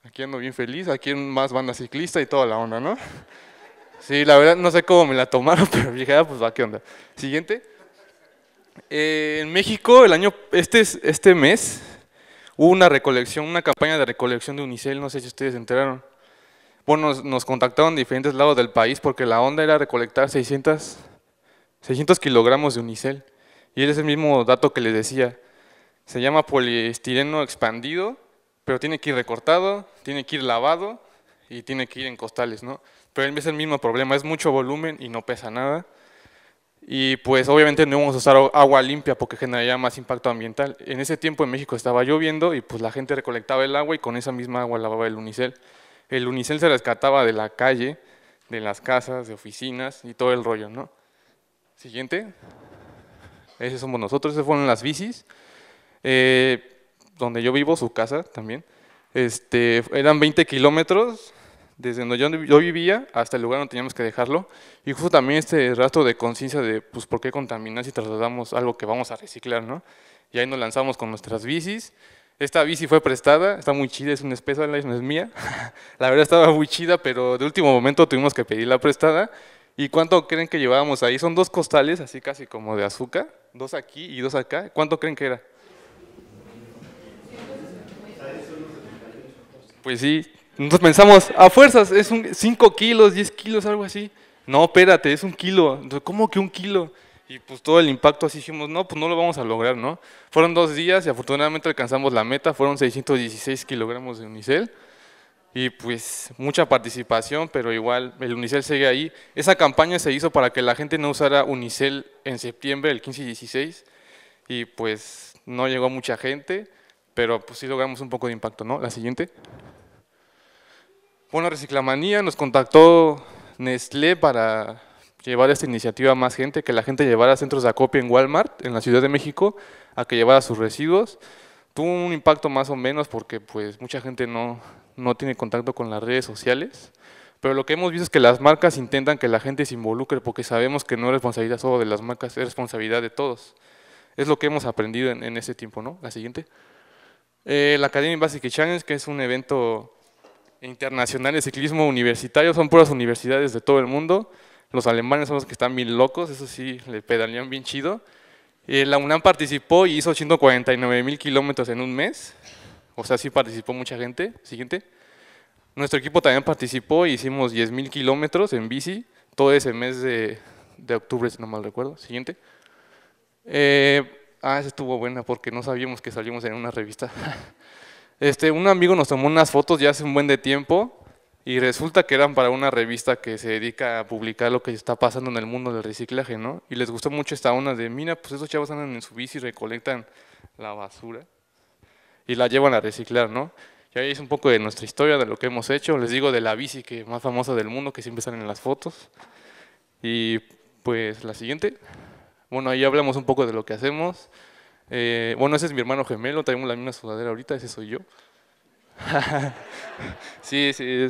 Aquí ando bien feliz, aquí más banda ciclista y toda la onda, ¿no? Sí, la verdad no sé cómo me la tomaron, pero dije, ah, pues va, ¿qué onda? Siguiente. Eh, en México, el año, este, este mes, hubo una recolección, una campaña de recolección de Unicel, no sé si ustedes se enteraron. Bueno, nos, contactaron de diferentes lados del país porque la onda era recolectar 600, 600 kilogramos de Unicel. Y él es el mismo dato que les decía. Se llama poliestireno expandido pero tiene que ir recortado, tiene que ir lavado y tiene que ir en costales, ¿no? Pero es el mismo problema, es mucho volumen y no pesa nada. Y pues obviamente no vamos a usar agua limpia porque generaría más impacto ambiental. En ese tiempo en México estaba lloviendo y pues la gente recolectaba el agua y con esa misma agua lavaba el unicel. El unicel se rescataba de la calle, de las casas, de oficinas y todo el rollo, ¿no? Siguiente. Ese somos nosotros, esas fueron las bicis. Eh, donde yo vivo, su casa también, este, eran 20 kilómetros desde donde yo, vivía hasta el lugar donde teníamos que dejarlo. Y justo también este rastro de conciencia de, pues, ¿por qué contaminar si trasladamos algo que vamos a reciclar, no? Y ahí nos lanzamos con nuestras bicis. Esta bici fue prestada, está muy chida, es una espesa, no es mía. la verdad estaba muy chida, pero de último momento tuvimos que pedirla prestada. ¿Y cuánto creen que llevábamos ahí? Son dos costales, así casi como de azúcar, dos aquí y dos acá. ¿Cuánto creen que era? pues sí. Nosotros pensamos, a fuerzas, es un 5 kilos, 10 kilos, algo así. No, espérate, es un kilo. Entonces, ¿Cómo que un kilo? Y pues todo el impacto así dijimos, no, pues no lo vamos a lograr, ¿no? Fueron dos días y afortunadamente alcanzamos la meta, fueron 616 kilogramos de unicel. Y pues mucha participación, pero igual el unicel sigue ahí. Esa campaña se hizo para que la gente no usara unicel en septiembre, el 15 y 16. Y pues no llegó mucha gente, pero pues sí logramos un poco de impacto, ¿no? La siguiente una Reciclamanía nos contactó Nestlé para llevar esta iniciativa a más gente, que la gente llevara centros de acopio en Walmart, en la Ciudad de México, a que llevara sus residuos. Tuvo un impacto más o menos porque pues mucha gente no, no tiene contacto con las redes sociales, pero lo que hemos visto es que las marcas intentan que la gente se involucre porque sabemos que no es responsabilidad solo de las marcas, es responsabilidad de todos. Es lo que hemos aprendido en, en este tiempo, ¿no? La siguiente. Eh, la Academia Basic Challenge, que es un evento internacional de ciclismo universitario, son puras universidades de todo el mundo. Los alemanes son los que están bien locos, eso sí, le pedalean bien chido. Eh, la UNAM participó y hizo 149 mil kilómetros en un mes, o sea, sí participó mucha gente. Siguiente. Nuestro equipo también participó y hicimos 10 mil kilómetros en bici todo ese mes de, de, octubre, si no mal recuerdo. Siguiente. Eh, ah, esa estuvo buena porque no sabíamos que salimos en una revista. Este, un amigo nos tomó unas fotos ya hace un buen de tiempo y resulta que eran para una revista que se dedica a publicar lo que está pasando en el mundo del reciclaje, ¿no? Y les gustó mucho esta una de, mira, pues esos chavos andan en su bici y recolectan la basura y la llevan a reciclar, ¿no? Y ahí es un poco de nuestra historia, de lo que hemos hecho. Les digo de la bici que más famosa del mundo, que siempre salen en las fotos. Y pues la siguiente. Bueno, ahí hablamos un poco de lo que hacemos. Eh, bueno, ese es mi hermano gemelo, tenemos la misma sudadera ahorita, ese soy yo. sí, sí,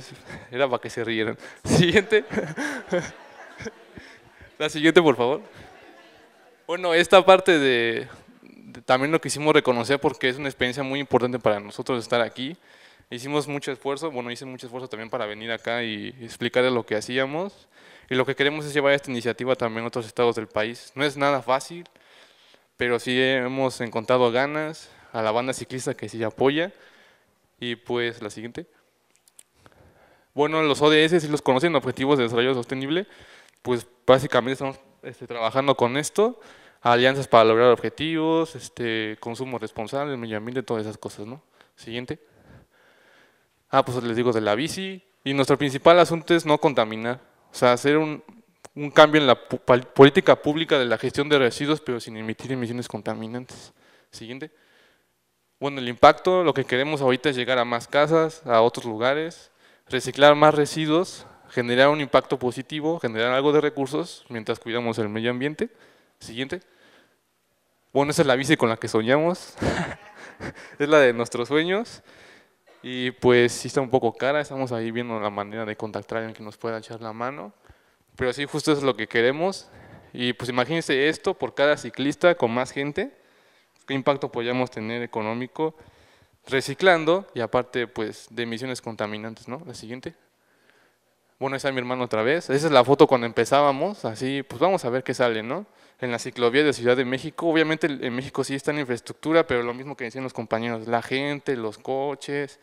era para que se rieran. Siguiente. la siguiente, por favor. Bueno, esta parte de, también lo quisimos reconocer porque es una experiencia muy importante para nosotros estar aquí. Hicimos mucho esfuerzo, bueno, hice mucho esfuerzo también para venir acá y explicarles lo que hacíamos. Y lo que queremos es llevar esta iniciativa también a otros estados del país. No es nada fácil, pero sí hemos encontrado ganas a la banda ciclista que sí apoya. Y pues la siguiente. Bueno, los ODS, si los conocen, Objetivos de Desarrollo Sostenible, pues básicamente estamos este, trabajando con esto, alianzas para lograr objetivos, este, consumo responsable, medio ambiente, todas esas cosas, ¿no? Siguiente. Ah, pues les digo de la bici. Y nuestro principal asunto es no contaminar. O sea, hacer un, un cambio en la política pública de la gestión de residuos, pero sin emitir emisiones contaminantes. Siguiente. Bueno, el impacto, lo que queremos ahorita es llegar a más casas, a otros lugares, reciclar más residuos, generar un impacto positivo, generar algo de recursos mientras cuidamos el medio ambiente. Siguiente. Bueno, esa es la bici con la que soñamos, es la de nuestros sueños. Y pues sí está un poco cara, estamos ahí viendo la manera de contactar a alguien que nos pueda echar la mano. Pero sí, justo es lo que queremos. Y pues imagínense esto por cada ciclista con más gente, qué impacto podríamos tener económico reciclando y aparte pues de emisiones contaminantes, ¿no? La siguiente. Bueno, esa es mi hermano otra vez. Esa es la foto cuando empezábamos, así, pues vamos a ver qué sale, ¿no? En la ciclovía de Ciudad de México, obviamente en México sí está la infraestructura, pero lo mismo que decían los compañeros, la gente, los coches,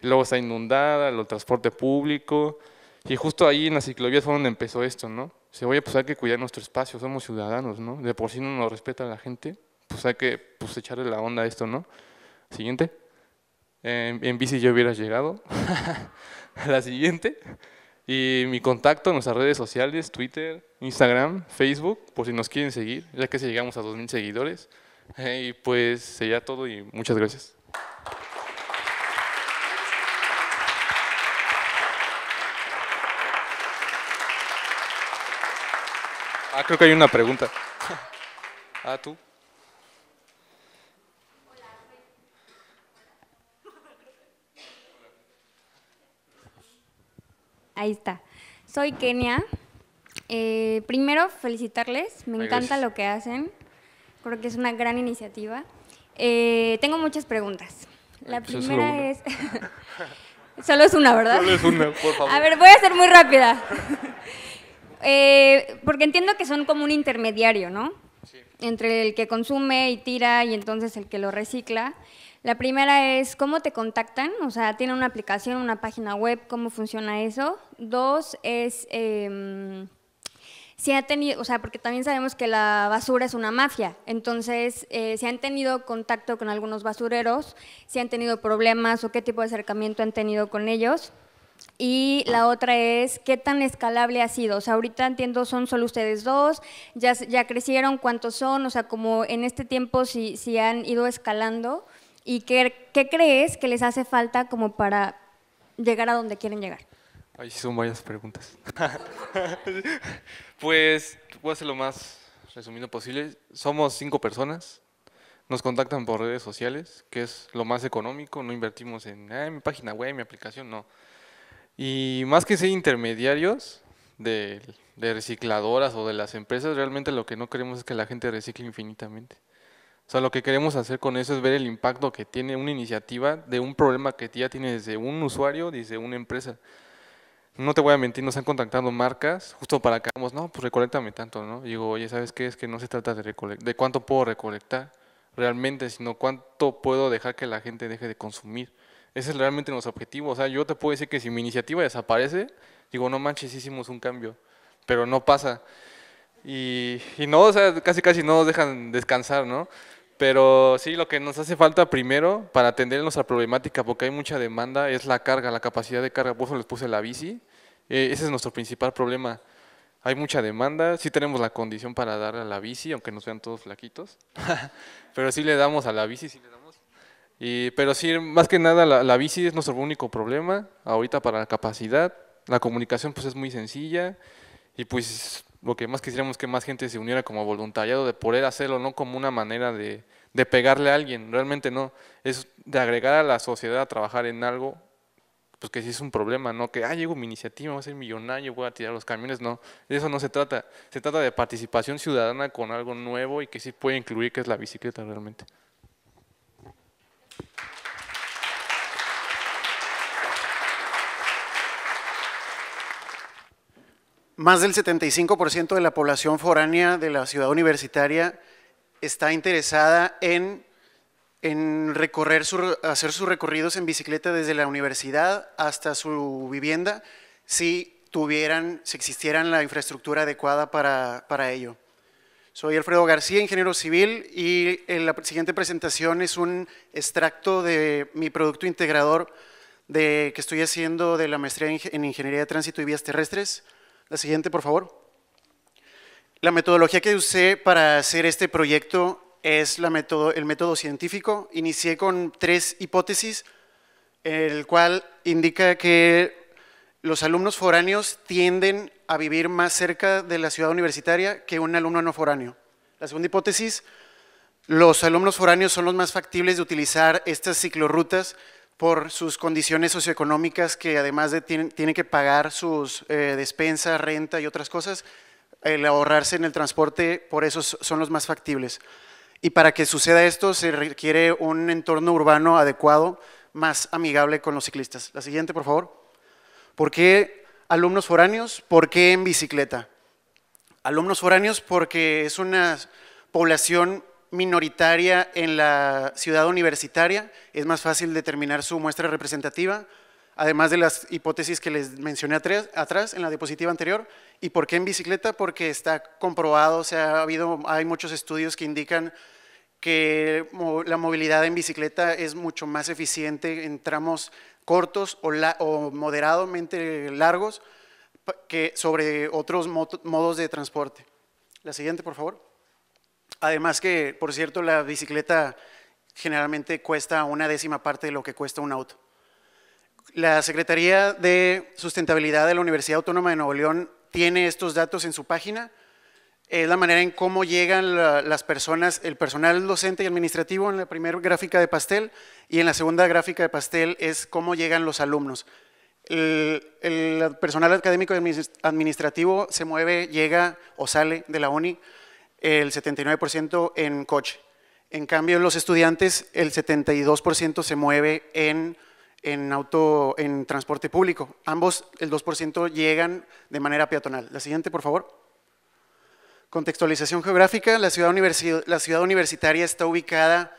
luego está inundada, el transporte público, y justo ahí en la ciclovía fue donde empezó esto, ¿no? Se oye, pues hay que cuidar nuestro espacio, somos ciudadanos, ¿no? De por sí no nos respeta la gente, pues hay que pues, echarle la onda a esto, ¿no? Siguiente. en bici yo hubiera llegado. la siguiente. Y mi contacto en nuestras redes sociales, Twitter, Instagram, Facebook, por si nos quieren seguir, ya que si llegamos a 2.000 seguidores. y pues sería todo y muchas gracias. Ah, creo que hay una pregunta. Ah, tú. Ahí está. Soy Kenia. Eh, primero, felicitarles. Me encanta lo que hacen. Creo que es una gran iniciativa. Eh, tengo muchas preguntas. La pues primera es... Solo es una, ¿verdad? Solo es una, por favor. A ver, voy a ser muy rápida. Eh, porque entiendo que son como un intermediario, ¿no? Entre el que consume y tira y entonces el que lo recicla. La primera es cómo te contactan, o sea, tienen una aplicación, una página web, cómo funciona eso. Dos es em, si ha tenido, o sea, porque también sabemos que la basura es una mafia, entonces eh, si han tenido contacto con algunos basureros, si han tenido problemas o qué tipo de acercamiento han tenido con ellos. Y la otra es, ¿qué tan escalable ha sido? O sea, ahorita entiendo, son solo ustedes dos, ya, ya crecieron, ¿cuántos son? O sea, como en este tiempo, si, si han ido escalando, ¿y qué, qué crees que les hace falta como para llegar a donde quieren llegar? Ay, son varias preguntas. pues, voy a hacer lo más resumido posible. Somos cinco personas, nos contactan por redes sociales, que es lo más económico, no invertimos en mi página web, mi aplicación, no y más que ser intermediarios de, recicladoras o de las empresas, realmente lo que no queremos es que la gente recicle infinitamente. O sea, lo que queremos hacer con eso es ver el impacto que tiene una iniciativa de un problema que ya tiene desde un usuario, desde una empresa. No te voy a mentir, nos han contactando marcas justo para que hagamos, no, pues recolectame tanto, ¿no? digo, oye, ¿sabes qué? Es que no se trata de, de cuánto puedo recolectar realmente, sino cuánto puedo dejar que la gente deje de consumir. Ese es realmente nuestro objetivo. O sea, yo te puedo decir que si mi iniciativa desaparece, digo, no manches, hicimos un cambio, pero no pasa. Y, no, o sea, casi casi no nos dejan descansar, ¿no? Pero sí, lo que nos hace falta primero para atender nuestra problemática, porque hay mucha demanda, es la carga, la capacidad de carga. Por eso les puse la bici. Eh, ese es nuestro principal problema. Hay mucha demanda, sí tenemos la condición para dar a la bici, aunque nos vean todos flaquitos. Pero sí le damos a la bici, sí le damos y, pero sí, más que nada, la, la, bici es nuestro único problema ahorita para la capacidad. La comunicación pues es muy sencilla y pues lo que más quisiéramos es que más gente se uniera como voluntariado de poder hacerlo, no como una manera de, de pegarle a alguien, realmente no. Es de agregar a la sociedad a trabajar en algo pues que sí es un problema, ¿no? Que, ah, llego mi iniciativa, voy a ser millonario, voy a tirar los camiones, no, de eso no se trata, se trata de participación ciudadana con algo nuevo y que sí puede incluir que es la bicicleta realmente. Más del 75% de la población foránea de la ciudad universitaria está interesada en, hacer sus recorridos en bicicleta desde la universidad hasta su vivienda, si tuvieran, si existieran la infraestructura adecuada para ello. Soy Alfredo García, ingeniero civil, y la siguiente presentación es un extracto de mi producto integrador de, que estoy haciendo de la maestría en Ingeniería de Tránsito y Vías Terrestres. La siguiente, por favor. La metodología que usé para hacer este proyecto es el método científico. Inicié con tres hipótesis, el cual indica que los alumnos foráneos tienden a vivir más cerca de la ciudad universitaria que un alumno no foráneo. La segunda hipótesis, los alumnos foráneos son los más factibles de utilizar estas ciclorrutas por sus condiciones socioeconómicas que además de tienen, que pagar sus eh, despensas, renta y otras cosas, el ahorrarse en el transporte, por eso son los más factibles. Y para que suceda esto se requiere un entorno urbano adecuado, más amigable con los ciclistas. La siguiente, por favor. ¿Por qué Alumnos foráneos, ¿por qué en bicicleta? Alumnos foráneos porque es una población minoritaria en la ciudad universitaria, es más fácil determinar su muestra representativa, además de las hipótesis que les mencioné atrás en la diapositiva anterior. ¿Y por qué en bicicleta? Porque está comprobado, o ha habido, hay muchos estudios que indican que la movilidad en bicicleta es mucho más eficiente en tramos cortos o, moderadamente largos que sobre otros modos de transporte. La siguiente, por favor. Además que, por cierto, la bicicleta generalmente cuesta una décima parte de lo que cuesta un auto. La Secretaría de Sustentabilidad de la Universidad Autónoma de Nuevo León tiene estos datos en su página es la manera en cómo llegan las personas, el personal docente y administrativo en la primera gráfica de pastel y en la segunda gráfica de pastel es cómo llegan los alumnos. El, personal académico y administrativo se mueve, llega o sale de la UNI el 79% en coche. En cambio, los estudiantes, el 72% se mueve en, auto, en transporte público. Ambos, el 2%, llegan de manera peatonal. La siguiente, por favor. Contextualización geográfica, la ciudad, universitaria está ubicada,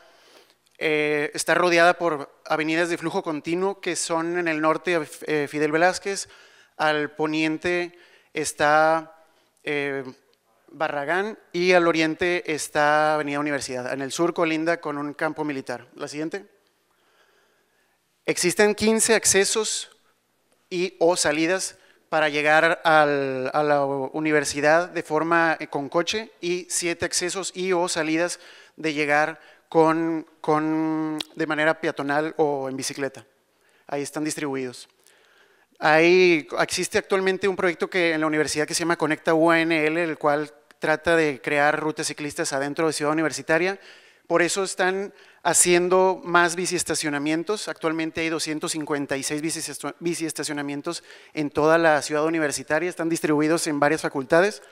eh, está rodeada por avenidas de flujo continuo que son en el norte eh, Fidel Velázquez, al poniente está eh, Barragán y al oriente está Avenida Universidad. En el sur colinda con un campo militar. La siguiente. Existen 15 accesos y o salidas para llegar a la universidad de forma eh, con coche y siete accesos y o salidas de llegar con, con, de manera peatonal o en bicicleta. Ahí están distribuidos. Ahí existe actualmente un proyecto que en la universidad que se llama Conecta UANL, el cual trata de crear rutas ciclistas adentro de Ciudad Universitaria. Por eso están haciendo más biciestacionamientos. Actualmente hay 256 biciestacionamientos en toda la ciudad universitaria, están distribuidos en varias facultades.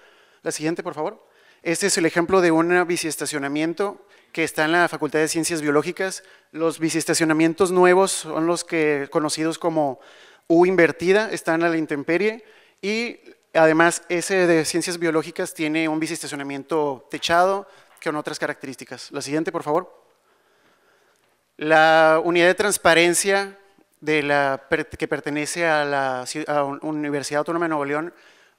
La siguiente, por favor. Este es el ejemplo de un biciestacionamiento que está en la Facultad de Ciencias Biológicas. Los biciestacionamientos nuevos son los que conocidos como U invertida, están a la intemperie y además ese de Ciencias Biológicas tiene un biciestacionamiento techado con otras características. La siguiente, por favor. La unidad de transparencia que pertenece a la Universidad Autónoma de Nuevo León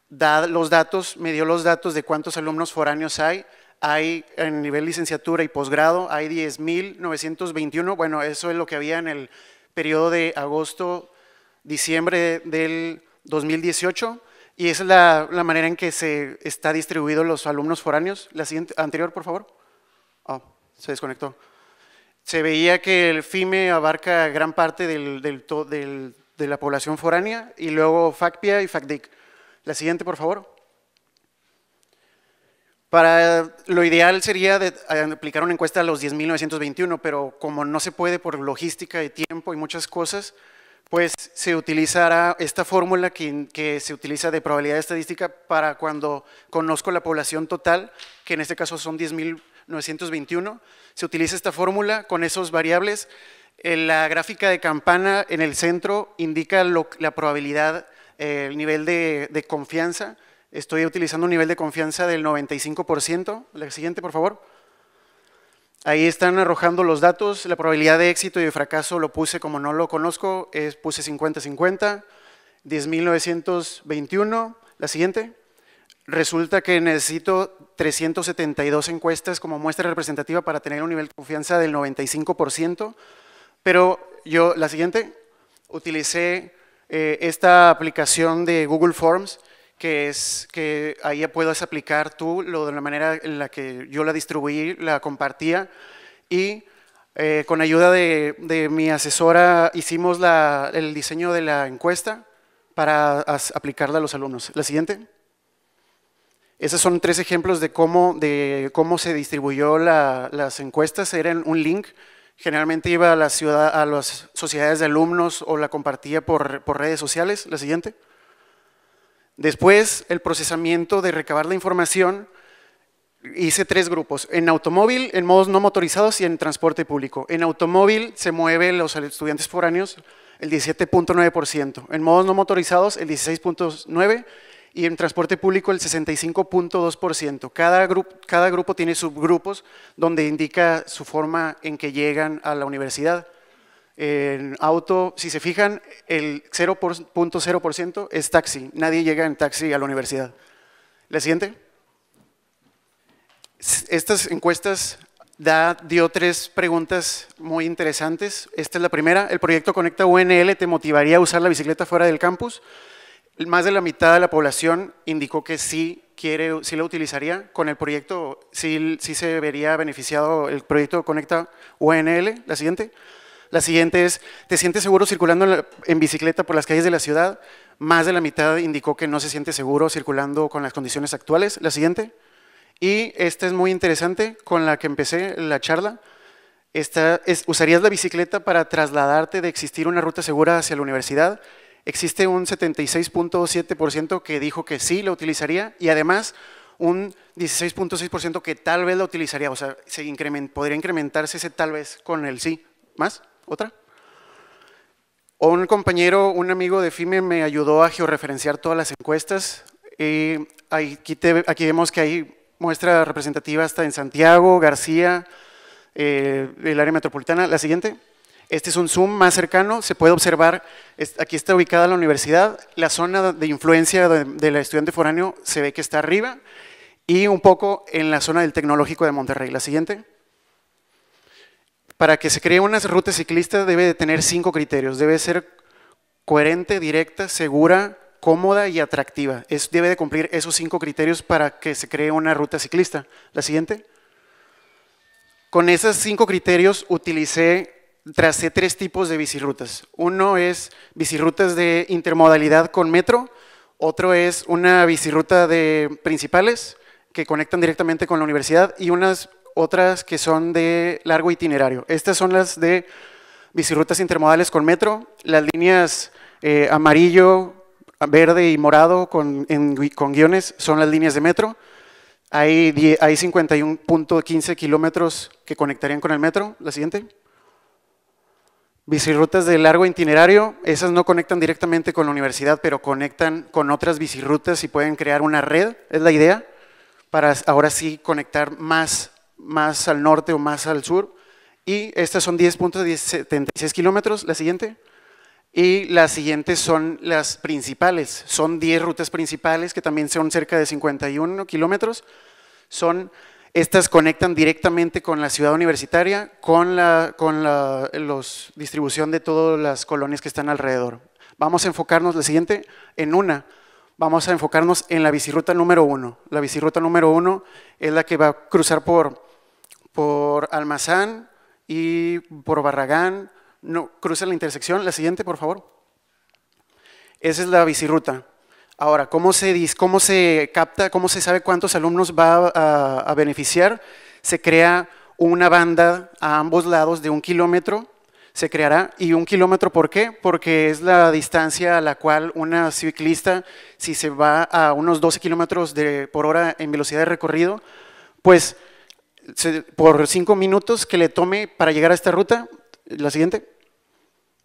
da los datos, me dio los datos de cuántos alumnos foráneos hay. Hay en nivel licenciatura y posgrado, hay 10.921. Bueno, eso es lo que había en el periodo de agosto, diciembre del 2018. Y es la, manera en que se está distribuido los alumnos foráneos. La siguiente, anterior, por favor. Oh, se desconectó se veía que el FIME abarca gran parte de la población foránea y luego FACPIA y FACDIC. La siguiente, por favor. Para, lo ideal sería eh, aplicar una encuesta a los 10.921, pero como no se puede por logística y tiempo y muchas cosas, pues se utilizará esta fórmula que, que, se utiliza de probabilidad estadística para cuando conozco la población total, que en este caso son 10.000 921. Se utiliza esta fórmula con esos variables. Eh, la gráfica de campana en el centro indica la probabilidad, eh, el nivel de, confianza. Estoy utilizando un nivel de confianza del 95%. La siguiente, por favor. Ahí están arrojando los datos, la probabilidad de éxito y de fracaso lo puse como no lo conozco, es, puse 50-50, 10.921, la siguiente resulta que necesito 372 encuestas como muestra representativa para tener un nivel de confianza del 95%, pero yo, la siguiente, utilicé eh, esta aplicación de Google Forms, que es que ahí puedes aplicar tú lo de la manera en la que yo la distribuí, la compartía, y eh, con ayuda de, mi asesora hicimos el diseño de la encuesta para aplicarla a los alumnos. La siguiente. Esos son tres ejemplos de cómo, se distribuyó las encuestas. Era un link, generalmente iba a, las sociedades de alumnos o la compartía por, redes sociales. La siguiente. Después, el procesamiento de recabar la información. Hice tres grupos, en automóvil, en modos no motorizados y en transporte público. En automóvil se mueven los estudiantes foráneos el 17.9%, en modos no motorizados el 16.9% y en transporte público el 65.2%. Cada, grupo, cada grupo tiene subgrupos donde indica su forma en que llegan a la universidad. En auto, si se fijan, el 0.0% es taxi. Nadie llega en taxi a la universidad. ¿La siguiente? Estas encuestas da, dio tres preguntas muy interesantes. Esta es la primera. ¿El proyecto Conecta UNL te motivaría a usar la bicicleta fuera del campus? más de la mitad de la población indicó que sí quiere, sí lo utilizaría con el proyecto, sí, se vería beneficiado el proyecto Conecta UNL, la siguiente. La siguiente es, ¿te sientes seguro circulando en, bicicleta por las calles de la ciudad? Más de la mitad indicó que no se siente seguro circulando con las condiciones actuales. La siguiente. Y esta es muy interesante, con la que empecé la charla. Esta ¿Usarías la bicicleta para trasladarte de existir una ruta segura hacia la universidad? existe un 76.7% que dijo que sí lo utilizaría y además un 16.6% que tal vez lo utilizaría. O sea, se increment, podría incrementarse ese tal vez con el sí. ¿Más? ¿Otra? un compañero, un amigo de FIME me ayudó a georreferenciar todas las encuestas. Y aquí, aquí vemos que hay muestra representativa hasta en Santiago, García, eh, el área metropolitana. La siguiente. Este es un zoom más cercano, se puede observar, aquí está ubicada la universidad, la zona de influencia del estudiante foráneo se ve que está arriba y un poco en la zona del Tecnológico de Monterrey. La siguiente. Para que se cree una ruta ciclista debe de tener cinco criterios. Debe ser coherente, directa, segura, cómoda y atractiva. Es, debe de cumplir esos cinco criterios para que se cree una ruta ciclista. La siguiente. Con esos cinco criterios utilicé Trasé tres tipos de bicirrutas. Uno es bicirrutas de intermodalidad con metro, otro es una bicirruta de principales que conectan directamente con la universidad y unas otras que son de largo itinerario. Estas son las de bicirrutas intermodales con metro, las líneas eh, amarillo, verde y morado con, guiones son las líneas de metro. Hay, hay 51.15 kilómetros que conectarían con el metro. La siguiente. Bicirrutas de largo itinerario, esas no conectan directamente con la universidad, pero conectan con otras bicirrutas y pueden crear una red, es la idea, para ahora sí conectar más, más al norte o más al sur. Y estas son 10.76 kilómetros, la siguiente. Y las siguientes son las principales, son 10 rutas principales que también son cerca de 51 kilómetros. Son estas conectan directamente con la ciudad universitaria, con la distribución de todas las colonias que están alrededor. Vamos a enfocarnos, la siguiente, en una. Vamos a enfocarnos en la bicirruta número uno. La bicirruta número uno es la que va a cruzar por, por Almazán y por Barragán. No, cruza la intersección. La siguiente, por favor. Esa es la bicirruta. Ahora, ¿cómo se, cómo se capta, cómo se sabe cuántos alumnos va a, a beneficiar? Se crea una banda a ambos lados de un kilómetro, se creará, y un kilómetro, ¿por qué? Porque es la distancia a la cual una ciclista, si se va a unos 12 kilómetros por hora en velocidad de recorrido, pues por cinco minutos que le tome para llegar a esta ruta, la siguiente,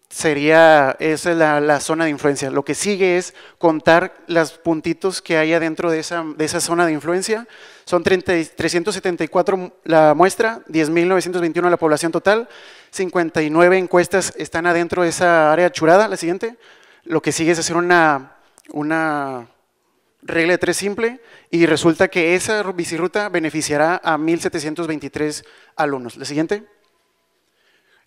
sería esa la, zona de influencia. Lo que sigue es contar los puntitos que hay adentro de esa, zona de influencia. Son 374 la muestra, 10.921 la población total, 59 encuestas están adentro de esa área churada, la siguiente. Lo que sigue es hacer una, una regla de tres simple y resulta que esa bicirruta beneficiará a 1.723 alumnos. La siguiente.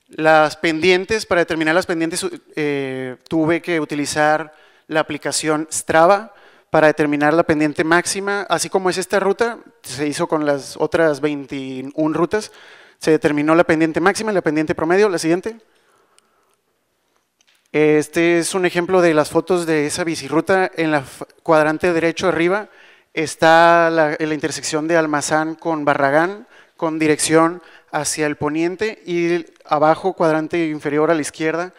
Las pendientes, para determinar las pendientes, eh, tuve que utilizar la aplicación Strava para determinar la pendiente máxima. Así como es esta ruta, se hizo con las otras 21 rutas, se determinó la pendiente máxima y la pendiente promedio. La siguiente. Este es un ejemplo de las fotos de esa bicirruta. En la cuadrante derecho arriba está la intersección de Almazán con Barragán, con dirección hacia el poniente y abajo, cuadrante inferior a la izquierda,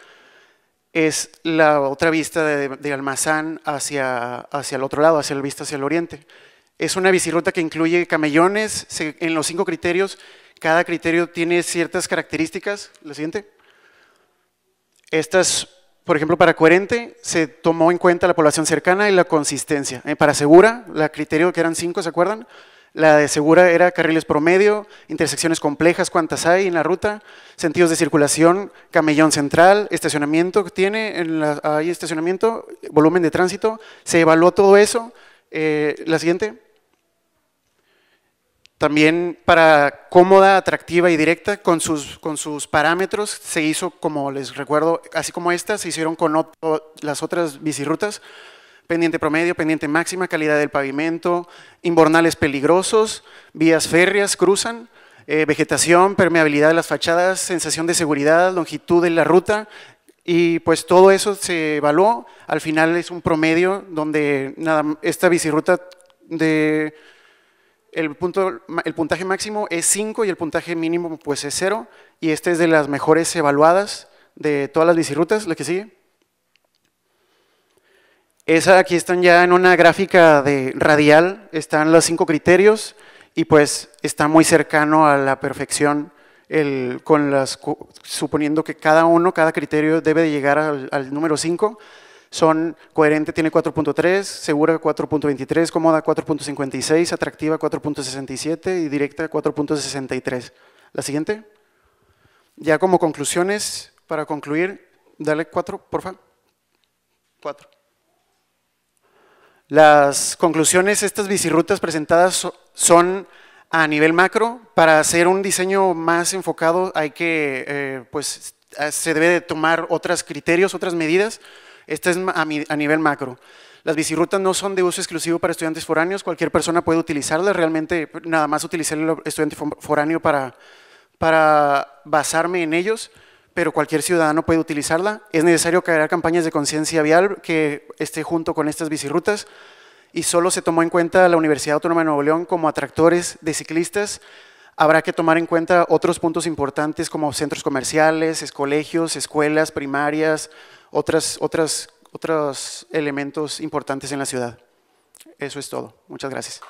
es la otra vista de, Almazán hacia, el otro lado, hacia la vista hacia el oriente. Es una bicirruta que incluye camellones en los cinco criterios. Cada criterio tiene ciertas características. La siguiente. Estas, por ejemplo, para coherente se tomó en cuenta la población cercana y la consistencia. Eh, para segura, la criterio que eran cinco, ¿se acuerdan? La de segura era carriles promedio, intersecciones complejas, cuántas hay en la ruta, sentidos de circulación, camellón central, estacionamiento que tiene, en hay estacionamiento, volumen de tránsito, se evaluó todo eso. Eh, la siguiente. También para cómoda, atractiva y directa, con sus, con sus parámetros, se hizo, como les recuerdo, así como esta, se hicieron con las otras bicirrutas, pendiente promedio, pendiente máxima, calidad del pavimento, inbornales peligrosos, vías férreas cruzan, eh, vegetación, permeabilidad de las fachadas, sensación de seguridad, longitud de la ruta, y pues todo eso se evaluó. Al final es un promedio donde nada, esta bicirruta de el, punto, el puntaje máximo es 5 y el puntaje mínimo pues es 0 y esta es de las mejores evaluadas de todas las bicirrutas, la que sigue aquí están ya en una gráfica de radial, están los cinco criterios y pues está muy cercano a la perfección el, con las, suponiendo que cada uno, cada criterio debe de llegar al, número 5. Son coherente tiene 4.3, segura 4.23, cómoda 4.56, atractiva 4.67 y directa 4.63. La siguiente. Ya como conclusiones, para concluir, dale 4, porfa. 4. Las conclusiones, estas bicirrutas presentadas son a nivel macro. Para hacer un diseño más enfocado hay que, eh, pues, se debe tomar otros criterios, otras medidas. Esta es a nivel macro. Las bicirrutas no son de uso exclusivo para estudiantes foráneos, cualquier persona puede utilizarlas, realmente nada más utilizar el estudiante foráneo para basarme en ellos pero cualquier ciudadano puede utilizarla. Es necesario crear campañas de conciencia vial que esté junto con estas bicirrutas y solo se tomó en cuenta la Universidad Autónoma de Nuevo León como atractores de ciclistas. Habrá que tomar en cuenta otros puntos importantes como centros comerciales, colegios, escuelas primarias, otras, otras, otros elementos importantes en la ciudad. Eso es todo. Muchas gracias.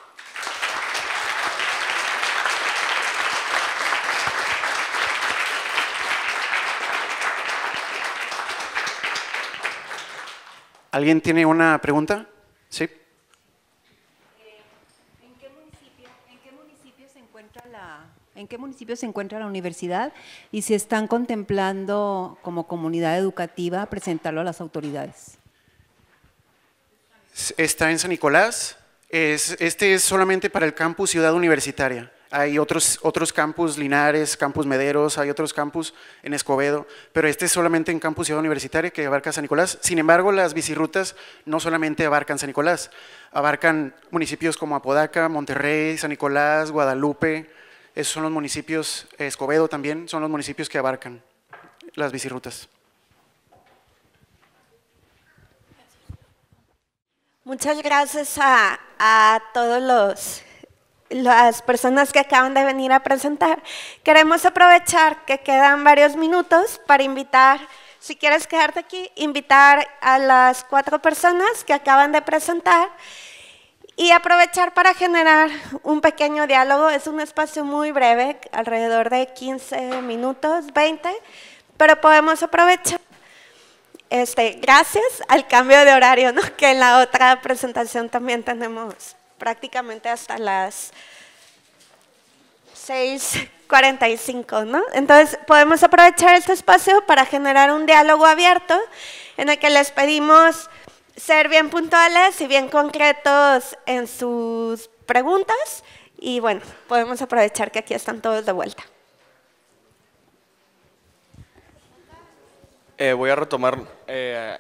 ¿Alguien tiene una pregunta? Sí. Eh, ¿En qué, municipio, se encuentra la, universidad y si están contemplando como comunidad educativa presentarlo a las autoridades? Está en San Nicolás. Es, este es solamente para el campus Ciudad Universitaria hay otros, otros campus, Linares, campus Mederos, hay otros campus en Escobedo, pero este es solamente en campus Ciudad Universitaria que abarca San Nicolás. Sin embargo, las bicirrutas no solamente abarcan San Nicolás, abarcan municipios como Apodaca, Monterrey, San Nicolás, Guadalupe, esos son los municipios, Escobedo también, son los municipios que abarcan las bicirrutas. Muchas gracias a todos los las personas que acaban de venir a presentar. Queremos aprovechar que quedan varios minutos para invitar, si quieres quedarte aquí, invitar a las cuatro personas que acaban de presentar y aprovechar para generar un pequeño diálogo. Es un espacio muy breve, alrededor de 15 minutos, 20, pero podemos aprovechar. Este, gracias al cambio de horario, que en la otra presentación también tenemos prácticamente hasta las 6.45, ¿no? Entonces podemos aprovechar este espacio para generar un diálogo abierto en el que les pedimos ser bien puntuales y bien concretos en sus preguntas y bueno, podemos aprovechar que aquí están todos de vuelta. Eh, voy a retomar eh,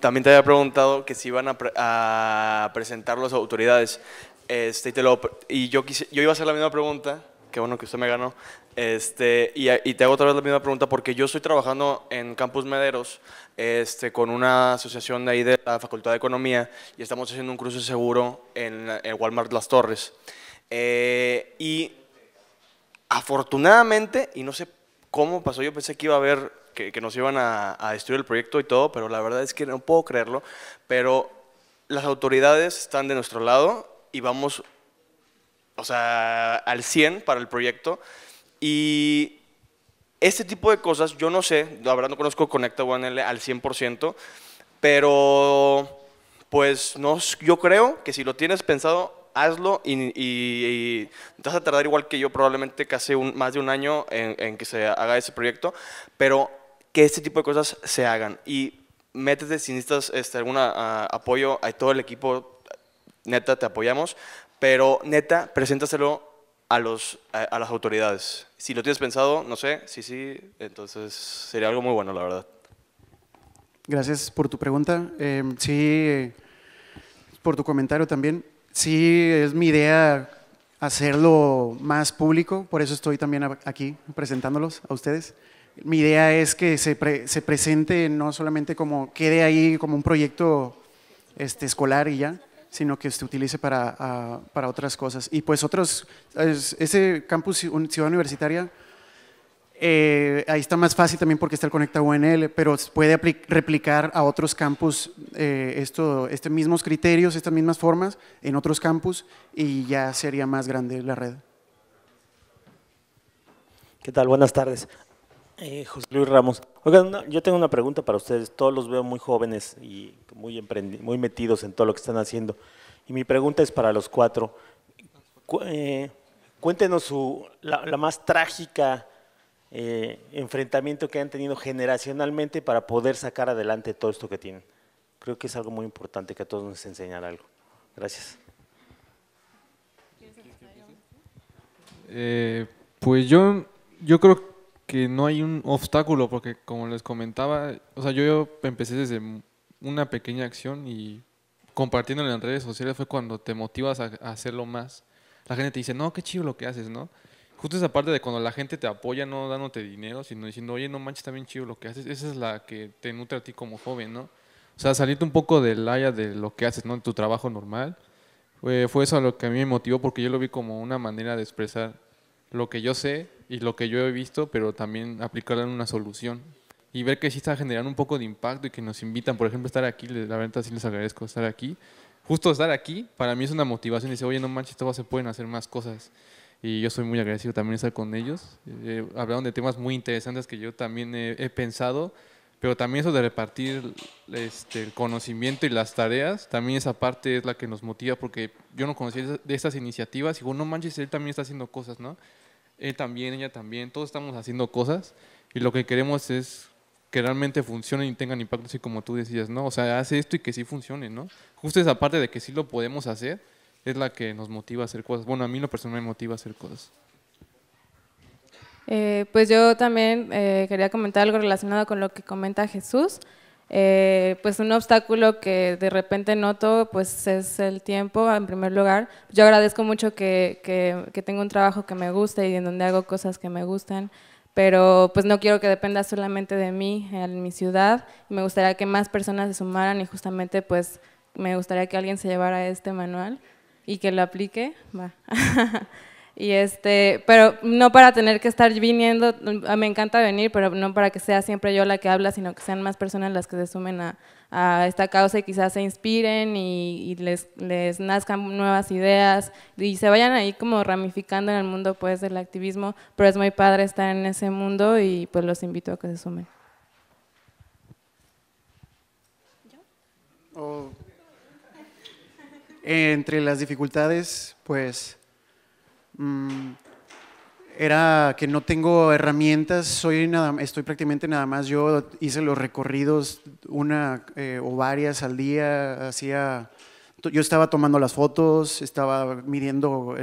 también te había preguntado que si iban a, presentar las autoridades. Este, y, yo, quise, yo iba a hacer la misma pregunta, que bueno que usted me ganó, este, y, te hago otra vez la misma pregunta porque yo estoy trabajando en Campus Mederos este, con una asociación de ahí de la Facultad de Economía y estamos haciendo un cruce seguro en, Walmart Las Torres. Eh, y afortunadamente, y no sé cómo pasó, yo pensé que iba a haber que, nos iban a, destruir el proyecto y todo, pero la verdad es que no puedo creerlo, pero las autoridades están de nuestro lado y vamos, o sea, al 100 para el proyecto. Y este tipo de cosas, yo no sé, la verdad no conozco Conecta OneL al 100%, pero pues no, yo creo que si lo tienes pensado, hazlo y, y, vas a tardar igual que yo, probablemente casi un, más de un año en, en, que se haga ese proyecto, pero que este tipo de cosas se hagan. Y métete si necesitas este, algún ah, apoyo a todo el equipo, neta, te apoyamos, pero neta, preséntaselo a, los, a, las autoridades. Si lo tienes pensado, no sé, sí, sí, entonces sería algo muy bueno, la verdad. Gracias por tu pregunta. Em, sí, por tu comentario también. Sí, es mi idea hacerlo más público, por eso estoy también aquí presentándolos a ustedes mi idea es que se, presente no solamente como quede ahí como un proyecto este, escolar y ya, sino que se utilice para, para otras cosas. Y pues otros, ese campus Ciudad Universitaria, eh, ahí está más fácil también porque está el Conecta UNL, pero puede replicar a otros campus eh, estos mismos criterios, estas mismas formas en otros campus y ya sería más grande la red. ¿Qué tal? Buenas tardes. Eh, José Luis Ramos. Oigan, yo tengo una pregunta para ustedes. Todos los veo muy jóvenes y muy, muy metidos en todo lo que están haciendo. Y mi pregunta es para los cuatro. Eh, cuéntenos su, la, más trágica eh, enfrentamiento que han tenido generacionalmente para poder sacar adelante todo esto que tienen. Creo que es algo muy importante que a todos nos enseñará algo. Gracias. pues yo, yo creo que que no hay un obstáculo, porque como les comentaba, o sea, yo, empecé desde una pequeña acción y compartiendo en redes sociales fue cuando te motivas a, hacerlo más. La gente te dice, no, qué chido lo que haces, ¿no? Justo esa parte de cuando la gente te apoya, no dándote dinero, sino diciendo, oye, no manches, también chido lo que haces. Esa es la que te nutre a ti como joven, ¿no? O sea, salirte un poco del área de lo que haces, ¿no? De tu trabajo normal. Fue, fue eso lo que a mí me motivó porque yo lo vi como una manera de expresar lo que yo sé y lo que yo he visto, pero también aplicarla en una solución y ver que sí está generando un poco de impacto y que nos invitan, por ejemplo, estar aquí, la verdad sí les agradezco estar aquí. Justo estar aquí para mí es una motivación, dice, oye, no manches, todavía se pueden hacer más cosas. Y yo soy muy agradecido también estar con ellos. Eh, hablaron de temas muy interesantes que yo también he, pensado, pero también eso de repartir este, el conocimiento y las tareas, también esa parte es la que nos motiva, porque yo no conocía de estas iniciativas y digo, no manches, él también está haciendo cosas, ¿no? él también, ella también, todos estamos haciendo cosas y lo que queremos es que realmente funcionen y tengan impacto, así como tú decías, ¿no? O sea, hace esto y que sí funcione, ¿no? Justo esa parte de que sí lo podemos hacer es la que nos motiva a hacer cosas. Bueno, a mí lo personal me motiva a hacer cosas. Eh, pues yo también eh, quería comentar algo relacionado con lo que comenta Jesús. Eh, pues un obstáculo que de repente noto pues es el tiempo en primer lugar. Yo agradezco mucho que, que, tengo un trabajo que me guste y en donde hago cosas que me gustan, pero pues no quiero que dependa solamente de mí en mi ciudad. Me gustaría que más personas se sumaran y justamente pues me gustaría que alguien se llevara este manual y que lo aplique. Va. Y este, pero no para tener que estar viniendo, mm, me encanta venir, pero no para que sea siempre yo la que habla, sino que sean más personas las que se sumen a, esta causa y quizás se inspiren y, les, les, nazcan nuevas ideas y se vayan ahí como ramificando en el mundo pues del activismo, pero es muy padre estar en ese mundo y pues los invito a que se sumen. Oh. Entre las dificultades, pues Mm, era que no tengo herramientas, soy nada, estoy prácticamente nada más. Yo hice los recorridos una eh, o varias al día, hacía, yo estaba tomando las fotos, estaba midiendo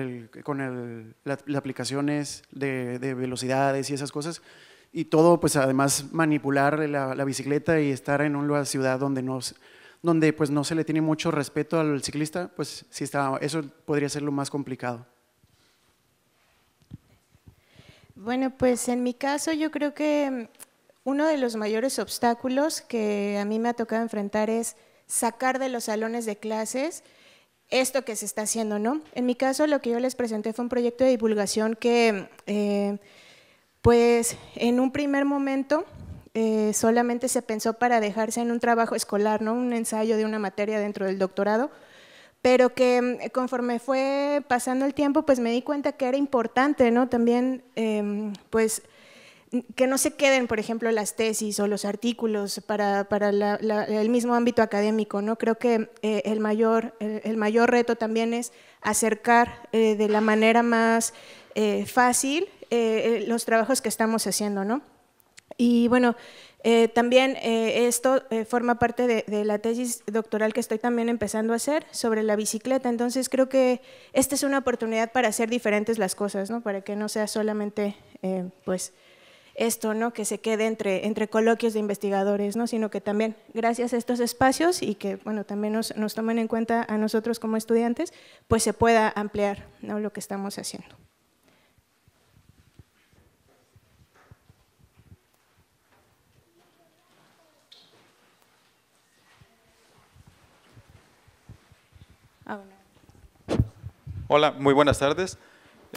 con las aplicaciones de, velocidades y esas cosas. Y todo, pues además manipular la, bicicleta y estar en una ciudad donde no, donde pues no se le tiene mucho respeto al ciclista, pues sí eso podría ser lo más complicado. Bueno, pues en mi caso yo creo que mm, uno de los mayores obstáculos que a mí me ha tocado enfrentar es sacar de los salones de clases esto que se está haciendo, ¿no? En mi caso lo que yo les presenté fue un proyecto de divulgación que, mm, eh, pues en un primer momento eh, solamente se pensó para dejarse en un trabajo escolar, ¿no? Un ensayo de una materia dentro del doctorado, pero que mm, conforme fue pasando el tiempo, pues me di cuenta que era importante, ¿no? También, em, pues, que no se queden, por ejemplo, las tesis o los artículos para, el mismo ámbito académico, ¿no? Creo que eh, el, mayor, el, mayor reto también es acercar eh, de la manera más eh, fácil los trabajos que estamos haciendo, ¿no? Y bueno, eh, también eh, esto eh, forma parte de, la tesis doctoral que estoy también empezando a hacer sobre la bicicleta, entonces creo que esta es una oportunidad para hacer diferentes las cosas, ¿no? para que no sea solamente pues, esto ¿no? que se quede entre, entre coloquios de investigadores, ¿no? sino que también gracias a estos espacios y que bueno, también nos, tomen en cuenta a nosotros como estudiantes, pues se pueda ampliar lo que estamos haciendo. Ah, Hola, muy buenas tardes.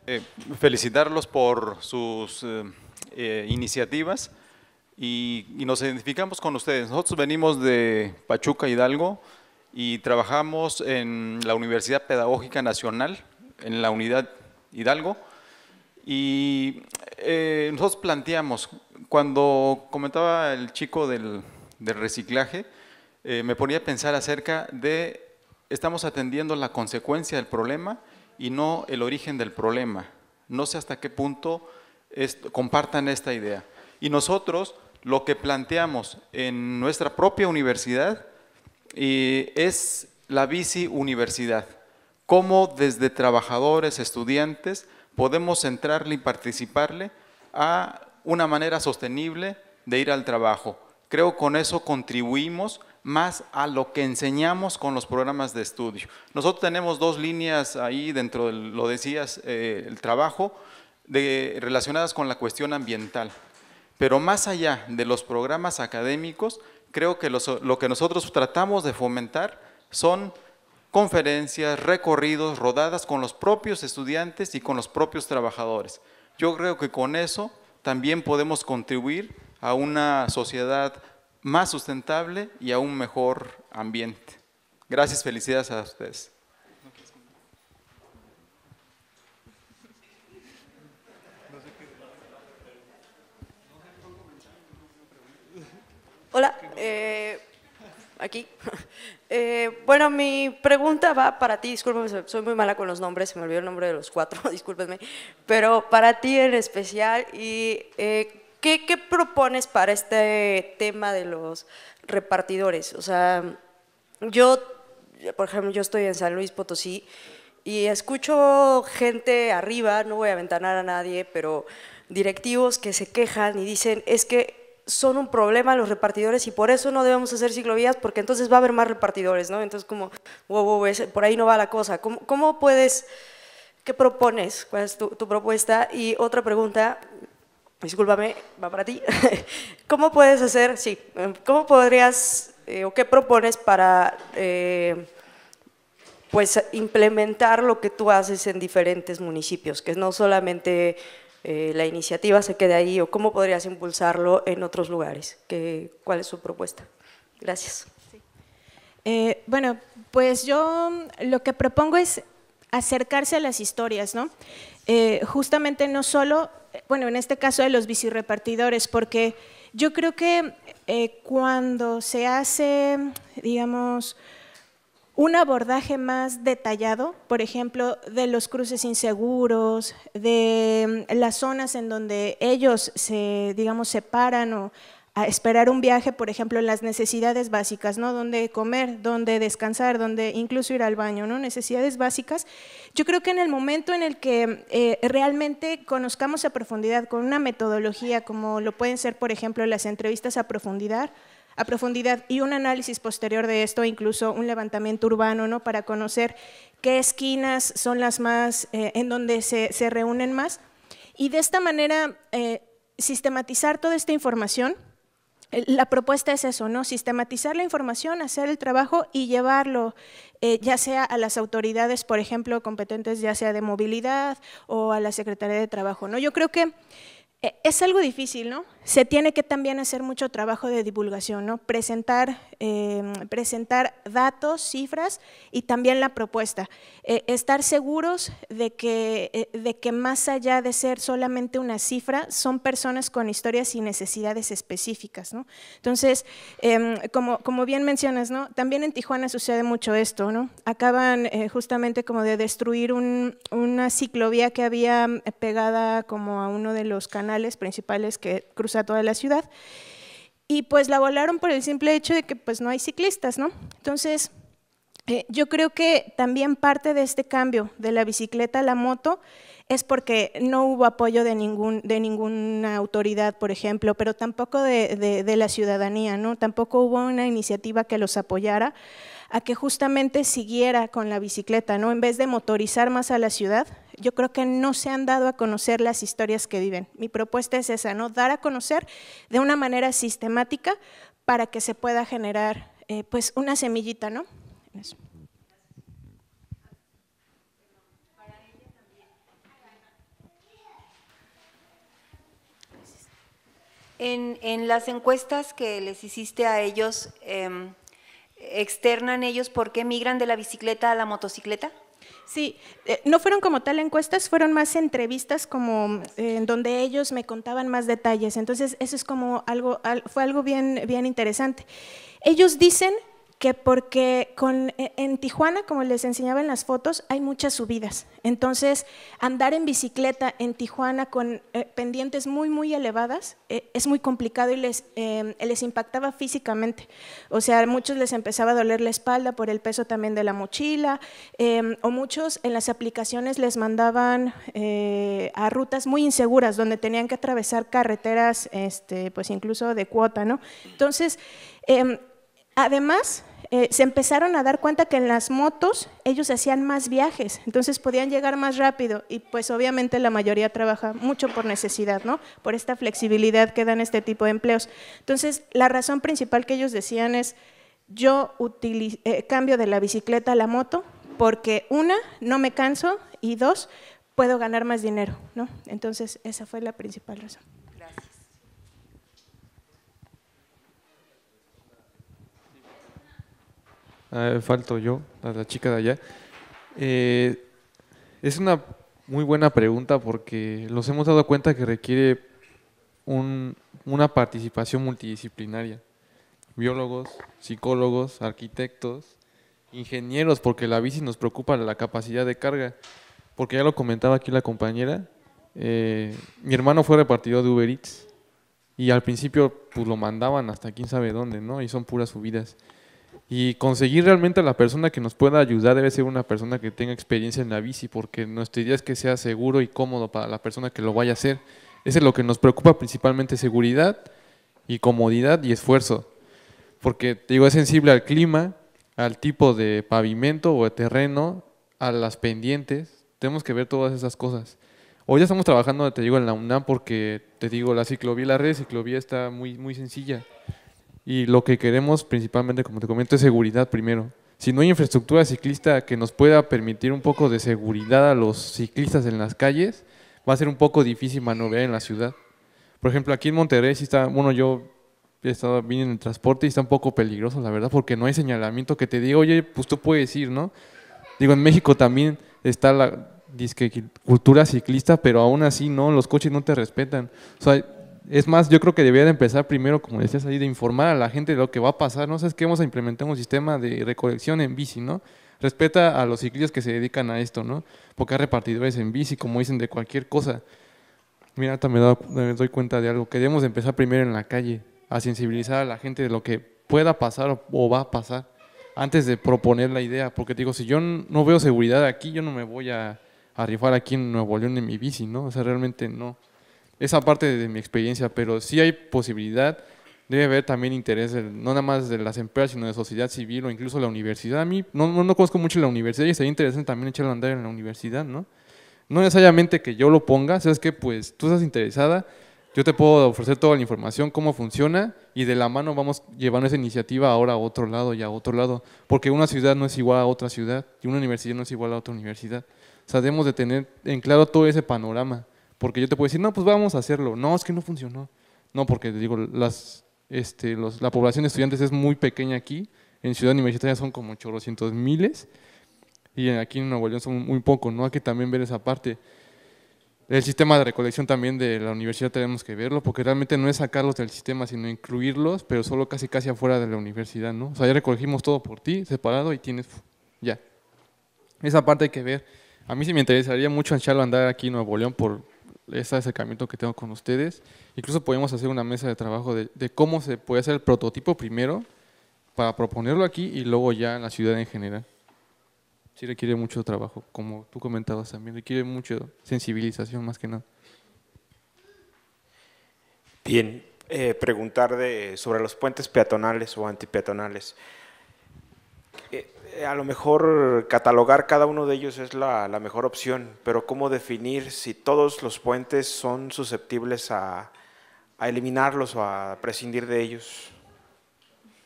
Eh, felicitarlos por sus eh, eh, iniciativas y, nos identificamos con ustedes. Nosotros venimos de Pachuca, Hidalgo, y trabajamos en la Universidad Pedagógica Nacional, en la unidad Hidalgo, y nosotros planteamos, cuando comentaba el chico del, reciclaje, me ponía a pensar acerca de estamos atendiendo la consecuencia del problema y no el origen del problema. No sé hasta qué punto compartan esta idea. Y nosotros lo que planteamos en nuestra propia universidad eh, es la bici universidad. Cómo desde trabajadores, estudiantes, podemos centrarle y participarle a una manera sostenible de ir al trabajo. Creo con eso contribuimos más a lo que enseñamos con los programas de estudio. Nosotros tenemos dos líneas ahí dentro, lo decías, eh, el trabajo de, relacionadas con la cuestión ambiental. Pero más allá de los programas académicos, creo que lo que nosotros tratamos de fomentar son conferencias, recorridos, rodadas con los propios estudiantes y con los propios trabajadores. Yo creo que con eso también podemos contribuir a una sociedad más sustentable y a un mejor ambiente. Gracias, felicidades a ustedes. Hola, eh, aquí. Eh, bueno, mi pregunta va para ti, discúlpame, soy muy mala con los nombres, se me olvidó el nombre de los cuatro, discúlpenme, pero para ti en especial y eh, ¿Qué, propones para este tema de los repartidores? O sea, yo, por ejemplo, yo estoy en San Luis Potosí y escucho gente arriba, no voy a aventanar a nadie, pero directivos que se quejan y dicen, es que son un problema los repartidores y por eso no debemos hacer ciclovías porque entonces va a haber más repartidores, ¿no? Entonces como, wow, wow, por ahí no va la cosa. ¿Cómo, puedes, qué propones? ¿Cuál es tu propuesta? Y otra pregunta, discúlpame, va para ti. ¿Cómo puedes hacer, sí, em, cómo podrías eh, o qué propones para eh, pues implementar lo que tú haces en diferentes municipios? Que no solamente eh, la iniciativa se quede ahí o cómo podrías impulsarlo en otros lugares. ¿Cuál es su propuesta? Gracias. bueno, pues yo lo que propongo es acercarse a las historias, ¿no? justamente no solo bueno, en este caso de los bicirepartidores, porque yo creo que eh, cuando se hace, digamos, un abordaje más detallado, por ejemplo, de los cruces inseguros, de mm, las zonas en donde ellos se, digamos, separan o esperar un viaje, por ejemplo, las necesidades básicas, ¿no? donde comer, donde descansar, donde incluso ir al baño, ¿no? Necesidades básicas. Yo creo que en el momento en el que eh, realmente conozcamos a profundidad con una metodología como lo pueden ser, por ejemplo, las entrevistas a profundidad, a profundidad y un análisis posterior de esto, incluso un levantamiento urbano, ¿no? Para conocer qué esquinas son las más, eh, en donde se, se, reúnen más. Y de esta manera, eh, sistematizar toda esta información eh, la propuesta es eso, ¿no? Sistematizar la información, hacer el trabajo y llevarlo, eh, ya sea a las autoridades, por ejemplo, competentes, ya sea de movilidad o a la Secretaría de Trabajo, ¿no? Yo creo que eh, es algo difícil, ¿no? se tiene que también hacer mucho trabajo de divulgación, ¿no? presentar, em, presentar datos, cifras y también la propuesta. E, estar seguros de que, e, de que más allá de ser solamente una cifra, son personas con historias y necesidades específicas. Entonces, em, como, como, bien mencionas, ¿no? también en Tijuana sucede mucho esto. ¿no? Acaban eh, justamente como de destruir una ciclovía que había pegada como a uno de los canales principales que cruzan pues, a toda la ciudad. Y pues la volaron por el simple hecho de que pues, no hay ciclistas, ¿no? Entonces, eh, yo creo que también parte de este cambio de la bicicleta a la moto es porque no hubo apoyo de, ningún, de ninguna autoridad, por ejemplo, pero tampoco de, de, la ciudadanía, ¿no? Tampoco hubo una iniciativa que los apoyara a que justamente siguiera con la bicicleta, ¿no? En vez de motorizar más a la ciudad, yo creo que no se han dado a conocer las historias que viven. Mi propuesta es esa, ¿no? Dar a conocer de una manera sistemática para que se pueda generar eh, pues una semillita, ¿no? En, en, las encuestas que les hiciste a ellos, em, ¿externan ellos por qué migran de la bicicleta a la motocicleta? Sí, eh, no fueron como tal encuestas, fueron más entrevistas como eh, en donde ellos me contaban más detalles. Entonces, eso es como algo, fue algo bien, bien interesante. Ellos dicen que porque e, en Tijuana, como les enseñaba en las fotos, hay muchas subidas. Entonces, andar en bicicleta en Tijuana con eh, pendientes muy, muy elevadas eh, es muy complicado y les, eh, les impactaba físicamente. O sea, a muchos les empezaba a doler la espalda por el peso también de la mochila, o muchos en las aplicaciones les mandaban a rutas muy inseguras, donde tenían que atravesar carreteras, este, pues incluso de cuota, ¿no? Entonces, em, Además, eh, se empezaron a dar cuenta que en las motos ellos hacían más viajes, entonces podían llegar más rápido y pues obviamente la mayoría trabaja mucho por necesidad, ¿no? Por esta flexibilidad que dan este tipo de empleos. Entonces, la razón principal que ellos decían es, yo eh, cambio de la bicicleta a la moto porque una, no me canso y dos, puedo ganar más dinero, ¿no? Entonces, esa fue la principal razón. Ah, falto yo, a la chica de allá. Eh, es una muy buena pregunta porque nos hemos dado cuenta que requiere una participación multidisciplinaria. Biólogos, psicólogos, arquitectos, ingenieros, porque la bici nos preocupa la capacidad de carga. Porque ya lo comentaba aquí la compañera, eh, mi hermano fue repartido de Uber Eats y al principio pues lo mandaban hasta quién sabe dónde, ¿no? Y son puras subidas. Y conseguir realmente a la persona que nos pueda ayudar debe ser una persona que tenga experiencia en la bici, porque nuestra idea es que sea seguro y cómodo para la persona que lo vaya a hacer. Eso es lo que nos preocupa principalmente, seguridad y comodidad y esfuerzo. Porque, te digo, es sensible al clima, al tipo de pavimento o de terreno, a las pendientes. Tenemos que ver todas esas cosas. Hoy ya estamos trabajando, te digo, en la UNAM porque, te digo, la ciclovía, la red de ciclovía está muy, muy sencilla. Y lo que queremos principalmente, como te comento, es seguridad primero. Si no hay infraestructura ciclista que nos pueda permitir un poco de seguridad a los ciclistas en las calles, va a ser un poco difícil maniobrar en la ciudad. Por ejemplo, aquí en Monterrey, si está, bueno, yo he estado bien en el transporte y está un poco peligroso, la verdad, porque no hay señalamiento que te diga, oye, pues tú puedes ir, ¿no? Digo, en México también está la cultura ciclista, pero aún así, ¿no? Los coches no te respetan. O sea, es más, yo creo que debería de empezar primero, como decías ahí, de informar a la gente de lo que va a pasar, ¿no? sé, es que vamos a implementar un sistema de recolección en bici, ¿no? Respeta a los ciclistas que se dedican a esto, ¿no? Porque hay repartidores en bici, como dicen, de cualquier cosa. Mira, también me doy cuenta de algo, que debemos empezar primero en la calle, a sensibilizar a la gente de lo que pueda pasar o va a pasar, antes de proponer la idea, porque digo, si yo no veo seguridad aquí, yo no me voy a, a rifar aquí en Nuevo León en mi bici, ¿no? O sea, realmente no esa parte de mi experiencia, pero sí hay posibilidad, debe haber también interés, no nada más de las empresas, sino de sociedad civil o incluso la universidad. A mí no, no, conozco mucho la universidad y sería interesante también echarle a andar en la universidad, ¿no? No necesariamente que yo lo ponga, sabes que pues tú estás interesada, yo te puedo ofrecer toda la información, cómo funciona, y de la mano vamos llevando esa iniciativa ahora a otro lado y a otro lado, porque una ciudad no es igual a otra ciudad y una universidad no es igual a otra universidad. O debemos de tener en claro todo ese panorama. Porque yo te puedo decir, no, pues vamos a hacerlo. No, es que no funcionó. No, porque digo, las, este, la población de estudiantes es muy pequeña aquí. En Ciudad Universitaria son como 800 miles. Y aquí en Nuevo León son muy pocos, ¿no? Hay que también ver esa parte. El sistema de recolección también de la universidad tenemos que verlo, porque realmente no es sacarlos del sistema, sino incluirlos, pero solo casi casi afuera de la universidad, ¿no? O sea, ya recogimos todo por ti, separado, y tienes, ya. Esa parte hay que ver. A mí sí me interesaría mucho echarlo andar aquí en Nuevo León por ese acercamiento que tengo con ustedes. Incluso podemos hacer una mesa de trabajo de, cómo se puede hacer el prototipo primero para proponerlo aquí y luego ya en la ciudad en general. Sí requiere mucho trabajo, como tú comentabas también, requiere mucha sensibilización más que nada. Bien, eh, preguntar de, sobre los puentes peatonales o antipeatonales. Eh, eh, a lo mejor catalogar cada uno de ellos es la, mejor opción, pero ¿cómo definir si todos los puentes son susceptibles a, eliminarlos o a prescindir de ellos?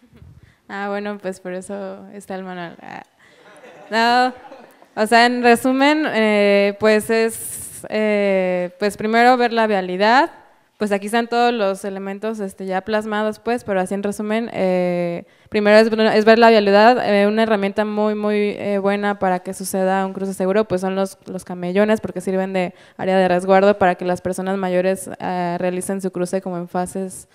Ah, bueno, pues por eso está el manual. Ah. No, o sea, en resumen, eh, pues es, eh, pues primero ver la vialidad, pues aquí están todos los elementos este, ya plasmados, pues, pero así en resumen, eh, primero es, es, ver la vialidad, eh, una herramienta muy, muy eh, buena para que suceda un cruce seguro, pues son los, camellones, porque sirven de área de resguardo para que las personas mayores realicen su cruce como en fases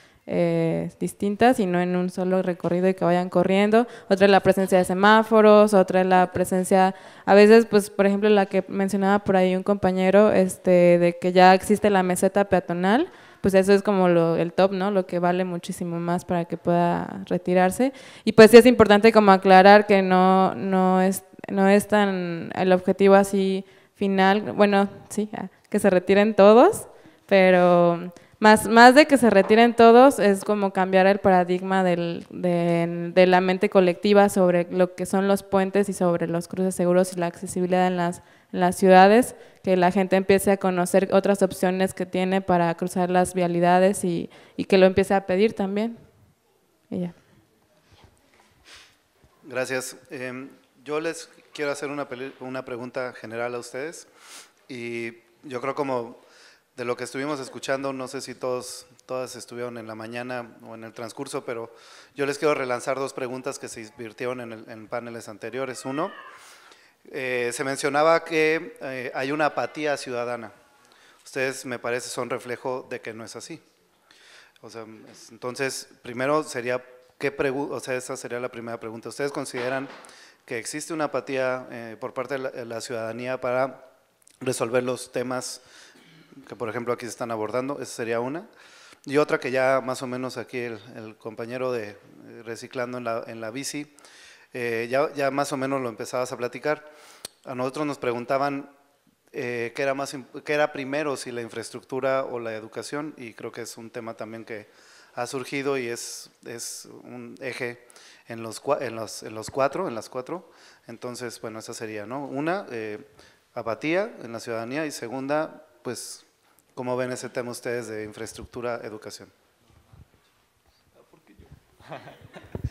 distintas y no en un solo recorrido y que vayan corriendo. Otra es la presencia de semáforos, otra es la presencia, a veces, pues, por ejemplo, la que mencionaba por ahí un compañero, este, de que ya existe la meseta peatonal pues eso es como lo, el top, ¿no? Lo que vale muchísimo más para que pueda retirarse. Y pues sí es importante como aclarar que no, no, es, no es tan el objetivo así final, bueno, sí, ah, que se retiren todos, pero más, más de que se retiren todos, es como cambiar el paradigma del, de, la mente colectiva sobre lo que son los puentes y sobre los cruces seguros y la accesibilidad en las las ciudades, que la gente empiece a conocer otras opciones que tiene para cruzar las vialidades y, que lo empiece a pedir también. Y ya. Gracias. Em, yo les quiero hacer una, pregunta general a ustedes y yo creo como de lo que estuvimos escuchando, no sé si todos, todas estuvieron en la mañana o en el transcurso, pero yo les quiero relanzar dos preguntas que se invirtieron en paneles anteriores. Uno, eh, se mencionaba que eh, hay una apatía ciudadana. Ustedes, me parece, son reflejo de que no es así. O sea, entonces, primero sería, ¿qué o sea, esa sería la primera pregunta. ¿Ustedes consideran que existe una apatía eh, por parte de la, ciudadanía para resolver los temas que, por ejemplo, aquí se están abordando? Esa sería una. Y otra que ya más o menos aquí el, compañero de Reciclando en la, en la Bici, ya, ya más o menos lo empezabas a platicar a nosotros nos preguntaban eh, qué, era más, qué era primero, si la infraestructura o la educación, y creo que es un tema también que ha surgido y es, es un eje en los, en, los, cuatro, en las cuatro. Entonces, bueno, esa sería, ¿no? Una, eh, apatía en la ciudadanía y segunda, pues, ¿cómo ven ese tema ustedes de infraestructura, educación?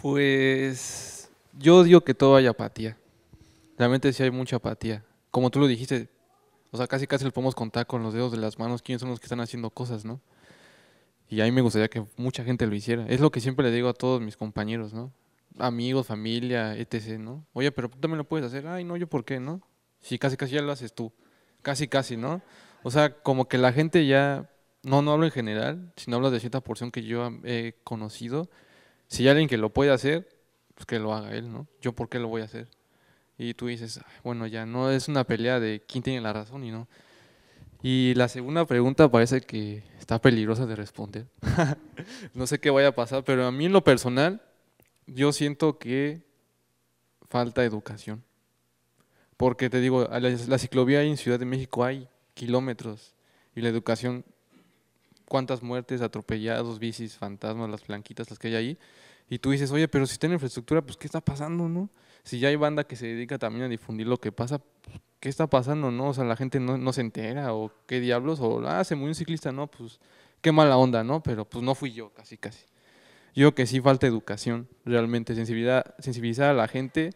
Pues yo digo que todo hay apatía. Realmente sí hay mucha apatía. Como tú lo dijiste, o sea, casi casi lo podemos contar con los dedos de las manos quiénes son los que están haciendo cosas, ¿no? Y a mí me gustaría que mucha gente lo hiciera. Es lo que siempre le digo a todos mis compañeros, ¿no? Amigos, familia, etc., ¿no? Oye, pero tú también lo puedes hacer. Ay, no, yo por qué, ¿no? Si casi casi ya lo haces tú. Casi casi, ¿no? O sea, como que la gente ya, no, no hablo en general, sino hablo de cierta porción que yo eh, he conocido. Si hay alguien que lo puede hacer, pues que lo haga él, ¿no? Yo por qué lo voy a hacer. Y tú dices, ah, bueno, ya no es una pelea de quién tiene la razón y no. Y la segunda pregunta parece que está peligrosa de responder. no sé qué vaya a pasar, pero a mí en lo personal, yo siento que falta educación. Porque te digo, la, ciclovía en Ciudad de México hay kilómetros y la educación, cuántas muertes, atropellados, bicis, fantasmas, las blanquitas, las que hay ahí. Y tú dices, oye, pero si está en infraestructura, pues ¿qué está pasando, no? si ya hay banda que se dedica también a difundir lo que pasa, ¿qué está pasando? ¿No? O sea, la gente no, se entera, o qué diablos, o ah, se murió un ciclista, no, pues qué mala onda, ¿no? Pero pues no fui yo, casi, casi. Yo que sí falta educación, realmente, sensibilidad, sensibilizar a la gente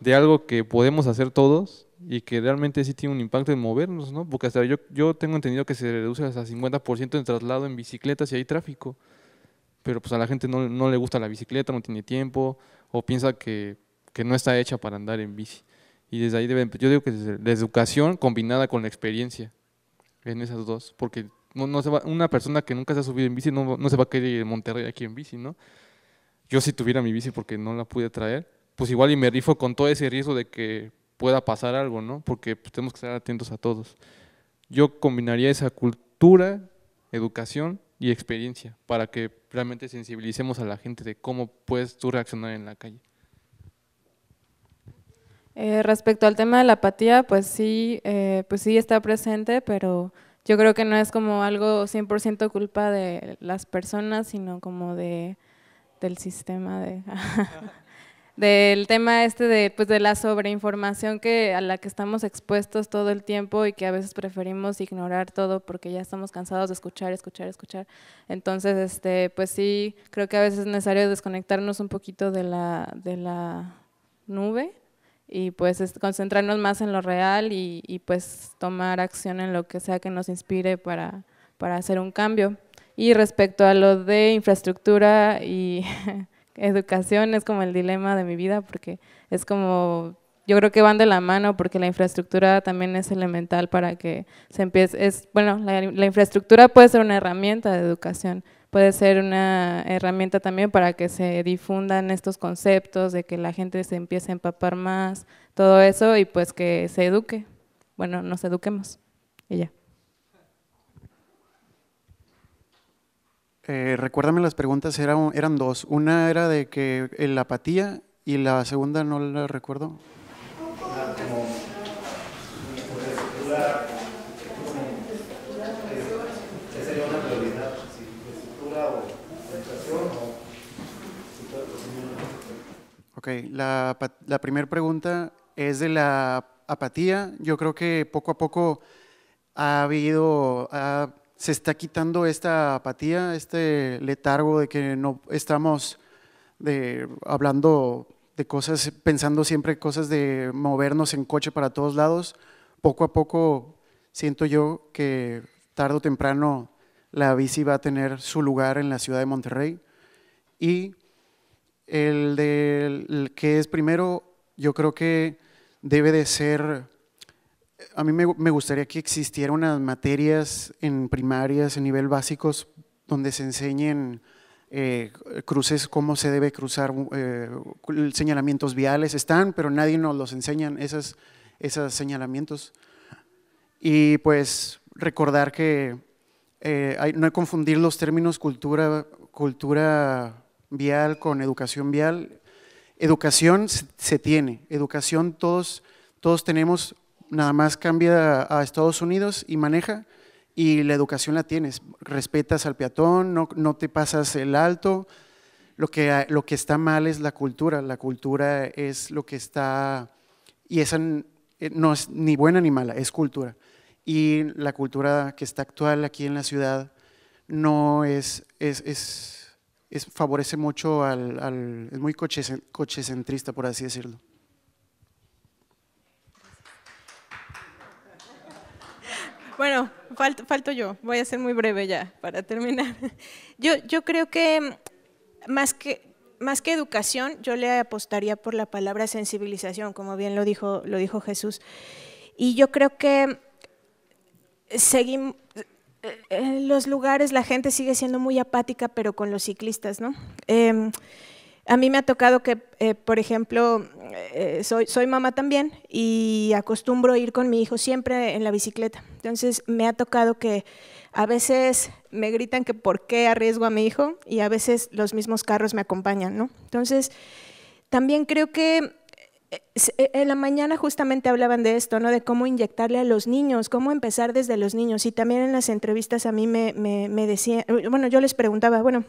de algo que podemos hacer todos y que realmente sí tiene un impacto en movernos, ¿no? Porque hasta yo, yo tengo entendido que se reduce hasta 50% el traslado en bicicletas si hay tráfico, pero pues a la gente no, no le gusta la bicicleta, no tiene tiempo, o piensa que que no está hecha para andar en bici. Y desde ahí deben, yo digo que la educación combinada con la experiencia en esas dos, porque no, no se va, una persona que nunca se ha subido en bici no, no se va a querer ir a Monterrey aquí en bici, ¿no? Yo si tuviera mi bici porque no la pude traer, pues igual y me rifo con todo ese riesgo de que pueda pasar algo, ¿no? Porque pues, tenemos que estar atentos a todos. Yo combinaría esa cultura, educación y experiencia para que realmente sensibilicemos a la gente de cómo puedes tú reaccionar en la calle. Eh, respecto al tema de la apatía, pues sí, eh, pues sí está presente, pero yo creo que no es como algo 100% culpa de las personas, sino como de del sistema de del tema este de pues de la sobreinformación que a la que estamos expuestos todo el tiempo y que a veces preferimos ignorar todo porque ya estamos cansados de escuchar, escuchar, escuchar. Entonces, este, pues sí, creo que a veces es necesario desconectarnos un poquito de la de la nube y pues concentrarnos más en lo real y, y, pues tomar acción en lo que sea que nos inspire para, para hacer un cambio. Y respecto a lo de infraestructura y educación, es como el dilema de mi vida porque es como, yo creo que van de la mano porque la infraestructura también es elemental para que se empiece, bueno, la infraestructura puede ser una herramienta de educación puede ser una herramienta también para que se difundan estos conceptos, de que la gente se empiece a empapar más, todo eso, y pues que se eduque. Bueno, nos eduquemos. Y ya. recuérdame las preguntas, eran, eran dos. Una era de que la apatía y la segunda no la recuerdo. Ok, la, primera pregunta es de la apatía. Yo creo que poco a poco ha habido, se está quitando esta apatía, este letargo de que no estamos de, hablando de cosas, pensando siempre cosas de movernos en coche para todos lados. Poco a poco siento yo que tarde o temprano la bici va a tener su lugar en la ciudad de Monterrey y el del que es primero, yo creo que debe de ser, a mí me, gustaría que existieran unas materias en primarias, en nivel básicos, donde se enseñen eh, cruces, cómo se debe cruzar, eh, señalamientos viales, están, pero nadie nos los enseñan, esos esas señalamientos. Y pues recordar que no eh, hay, no hay confundir los términos cultura, cultura vial, con educación vial. Educación se tiene, educación todos, todos tenemos, nada más cambia a Estados Unidos y maneja, y la educación la tienes. Respetas al peatón, no, no te pasas el alto. Lo que, lo que está mal es la cultura, la cultura es lo que está, y esa eh, no es ni buena ni mala, es cultura. Y la cultura que está actual aquí en la ciudad no es, es es, favorece mucho al, es muy coche, cochecentrista, por así decirlo. Bueno, falto, yo, voy a ser muy breve ya para terminar. Yo, yo creo que más que... Más que educación, yo le apostaría por la palabra sensibilización, como bien lo dijo, lo dijo Jesús. Y yo creo que seguimos, en los lugares la gente sigue siendo muy apática, pero con los ciclistas, ¿no? Em, a mí me ha tocado que, eh, por ejemplo, eh, soy, soy mamá también y acostumbro ir con mi hijo siempre en la bicicleta. Entonces me ha tocado que a veces me gritan que por qué arriesgo a mi hijo y a veces los mismos carros me acompañan, ¿no? Entonces también creo que eh, en la mañana justamente hablaban de esto, ¿no? De cómo inyectarle a los niños, cómo empezar desde los niños. Y también en las entrevistas a mí me, decían, bueno, yo les preguntaba, bueno,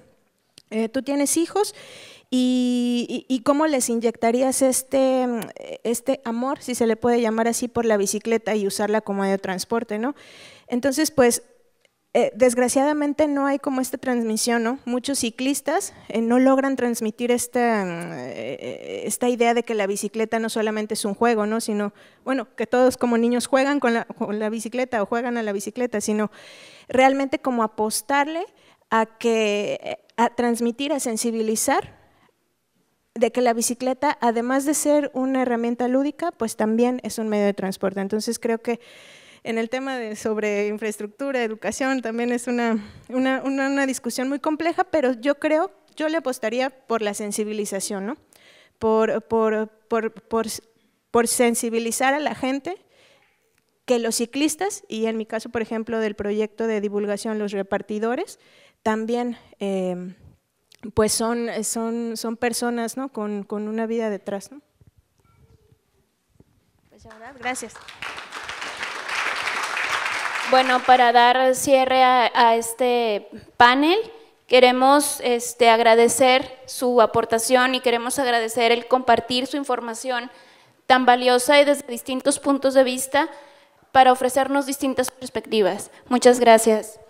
eh, ¿tú tienes hijos? Y, cómo les inyectarías este, este amor, si se le puede llamar así, por la bicicleta y usarla como medio de transporte, ¿no? Entonces, pues eh, desgraciadamente no hay como esta transmisión, ¿no? Muchos ciclistas eh, no logran transmitir esta, mm, eh, esta idea de que la bicicleta no solamente es un juego, ¿no? Sino, bueno, que todos como niños juegan con la, con la bicicleta o juegan a la bicicleta, sino realmente como apostarle a que, a transmitir, a sensibilizar de que la bicicleta, además de ser una herramienta lúdica, pues también es un medio de transporte. Entonces creo que en el tema de sobre infraestructura, educación, también es una, discusión muy compleja, pero yo creo, yo le apostaría por la sensibilización, ¿no? Por, sensibilizar a la gente que los ciclistas, y en mi caso, por ejemplo, del proyecto de divulgación, los repartidores, también em, pues son, son, personas ¿no? con, una vida detrás. Pues, gracias. Bueno, para dar cierre a, este panel, queremos este, agradecer su aportación y queremos agradecer el compartir su información tan valiosa y desde distintos puntos de vista para ofrecernos distintas perspectivas. Muchas gracias.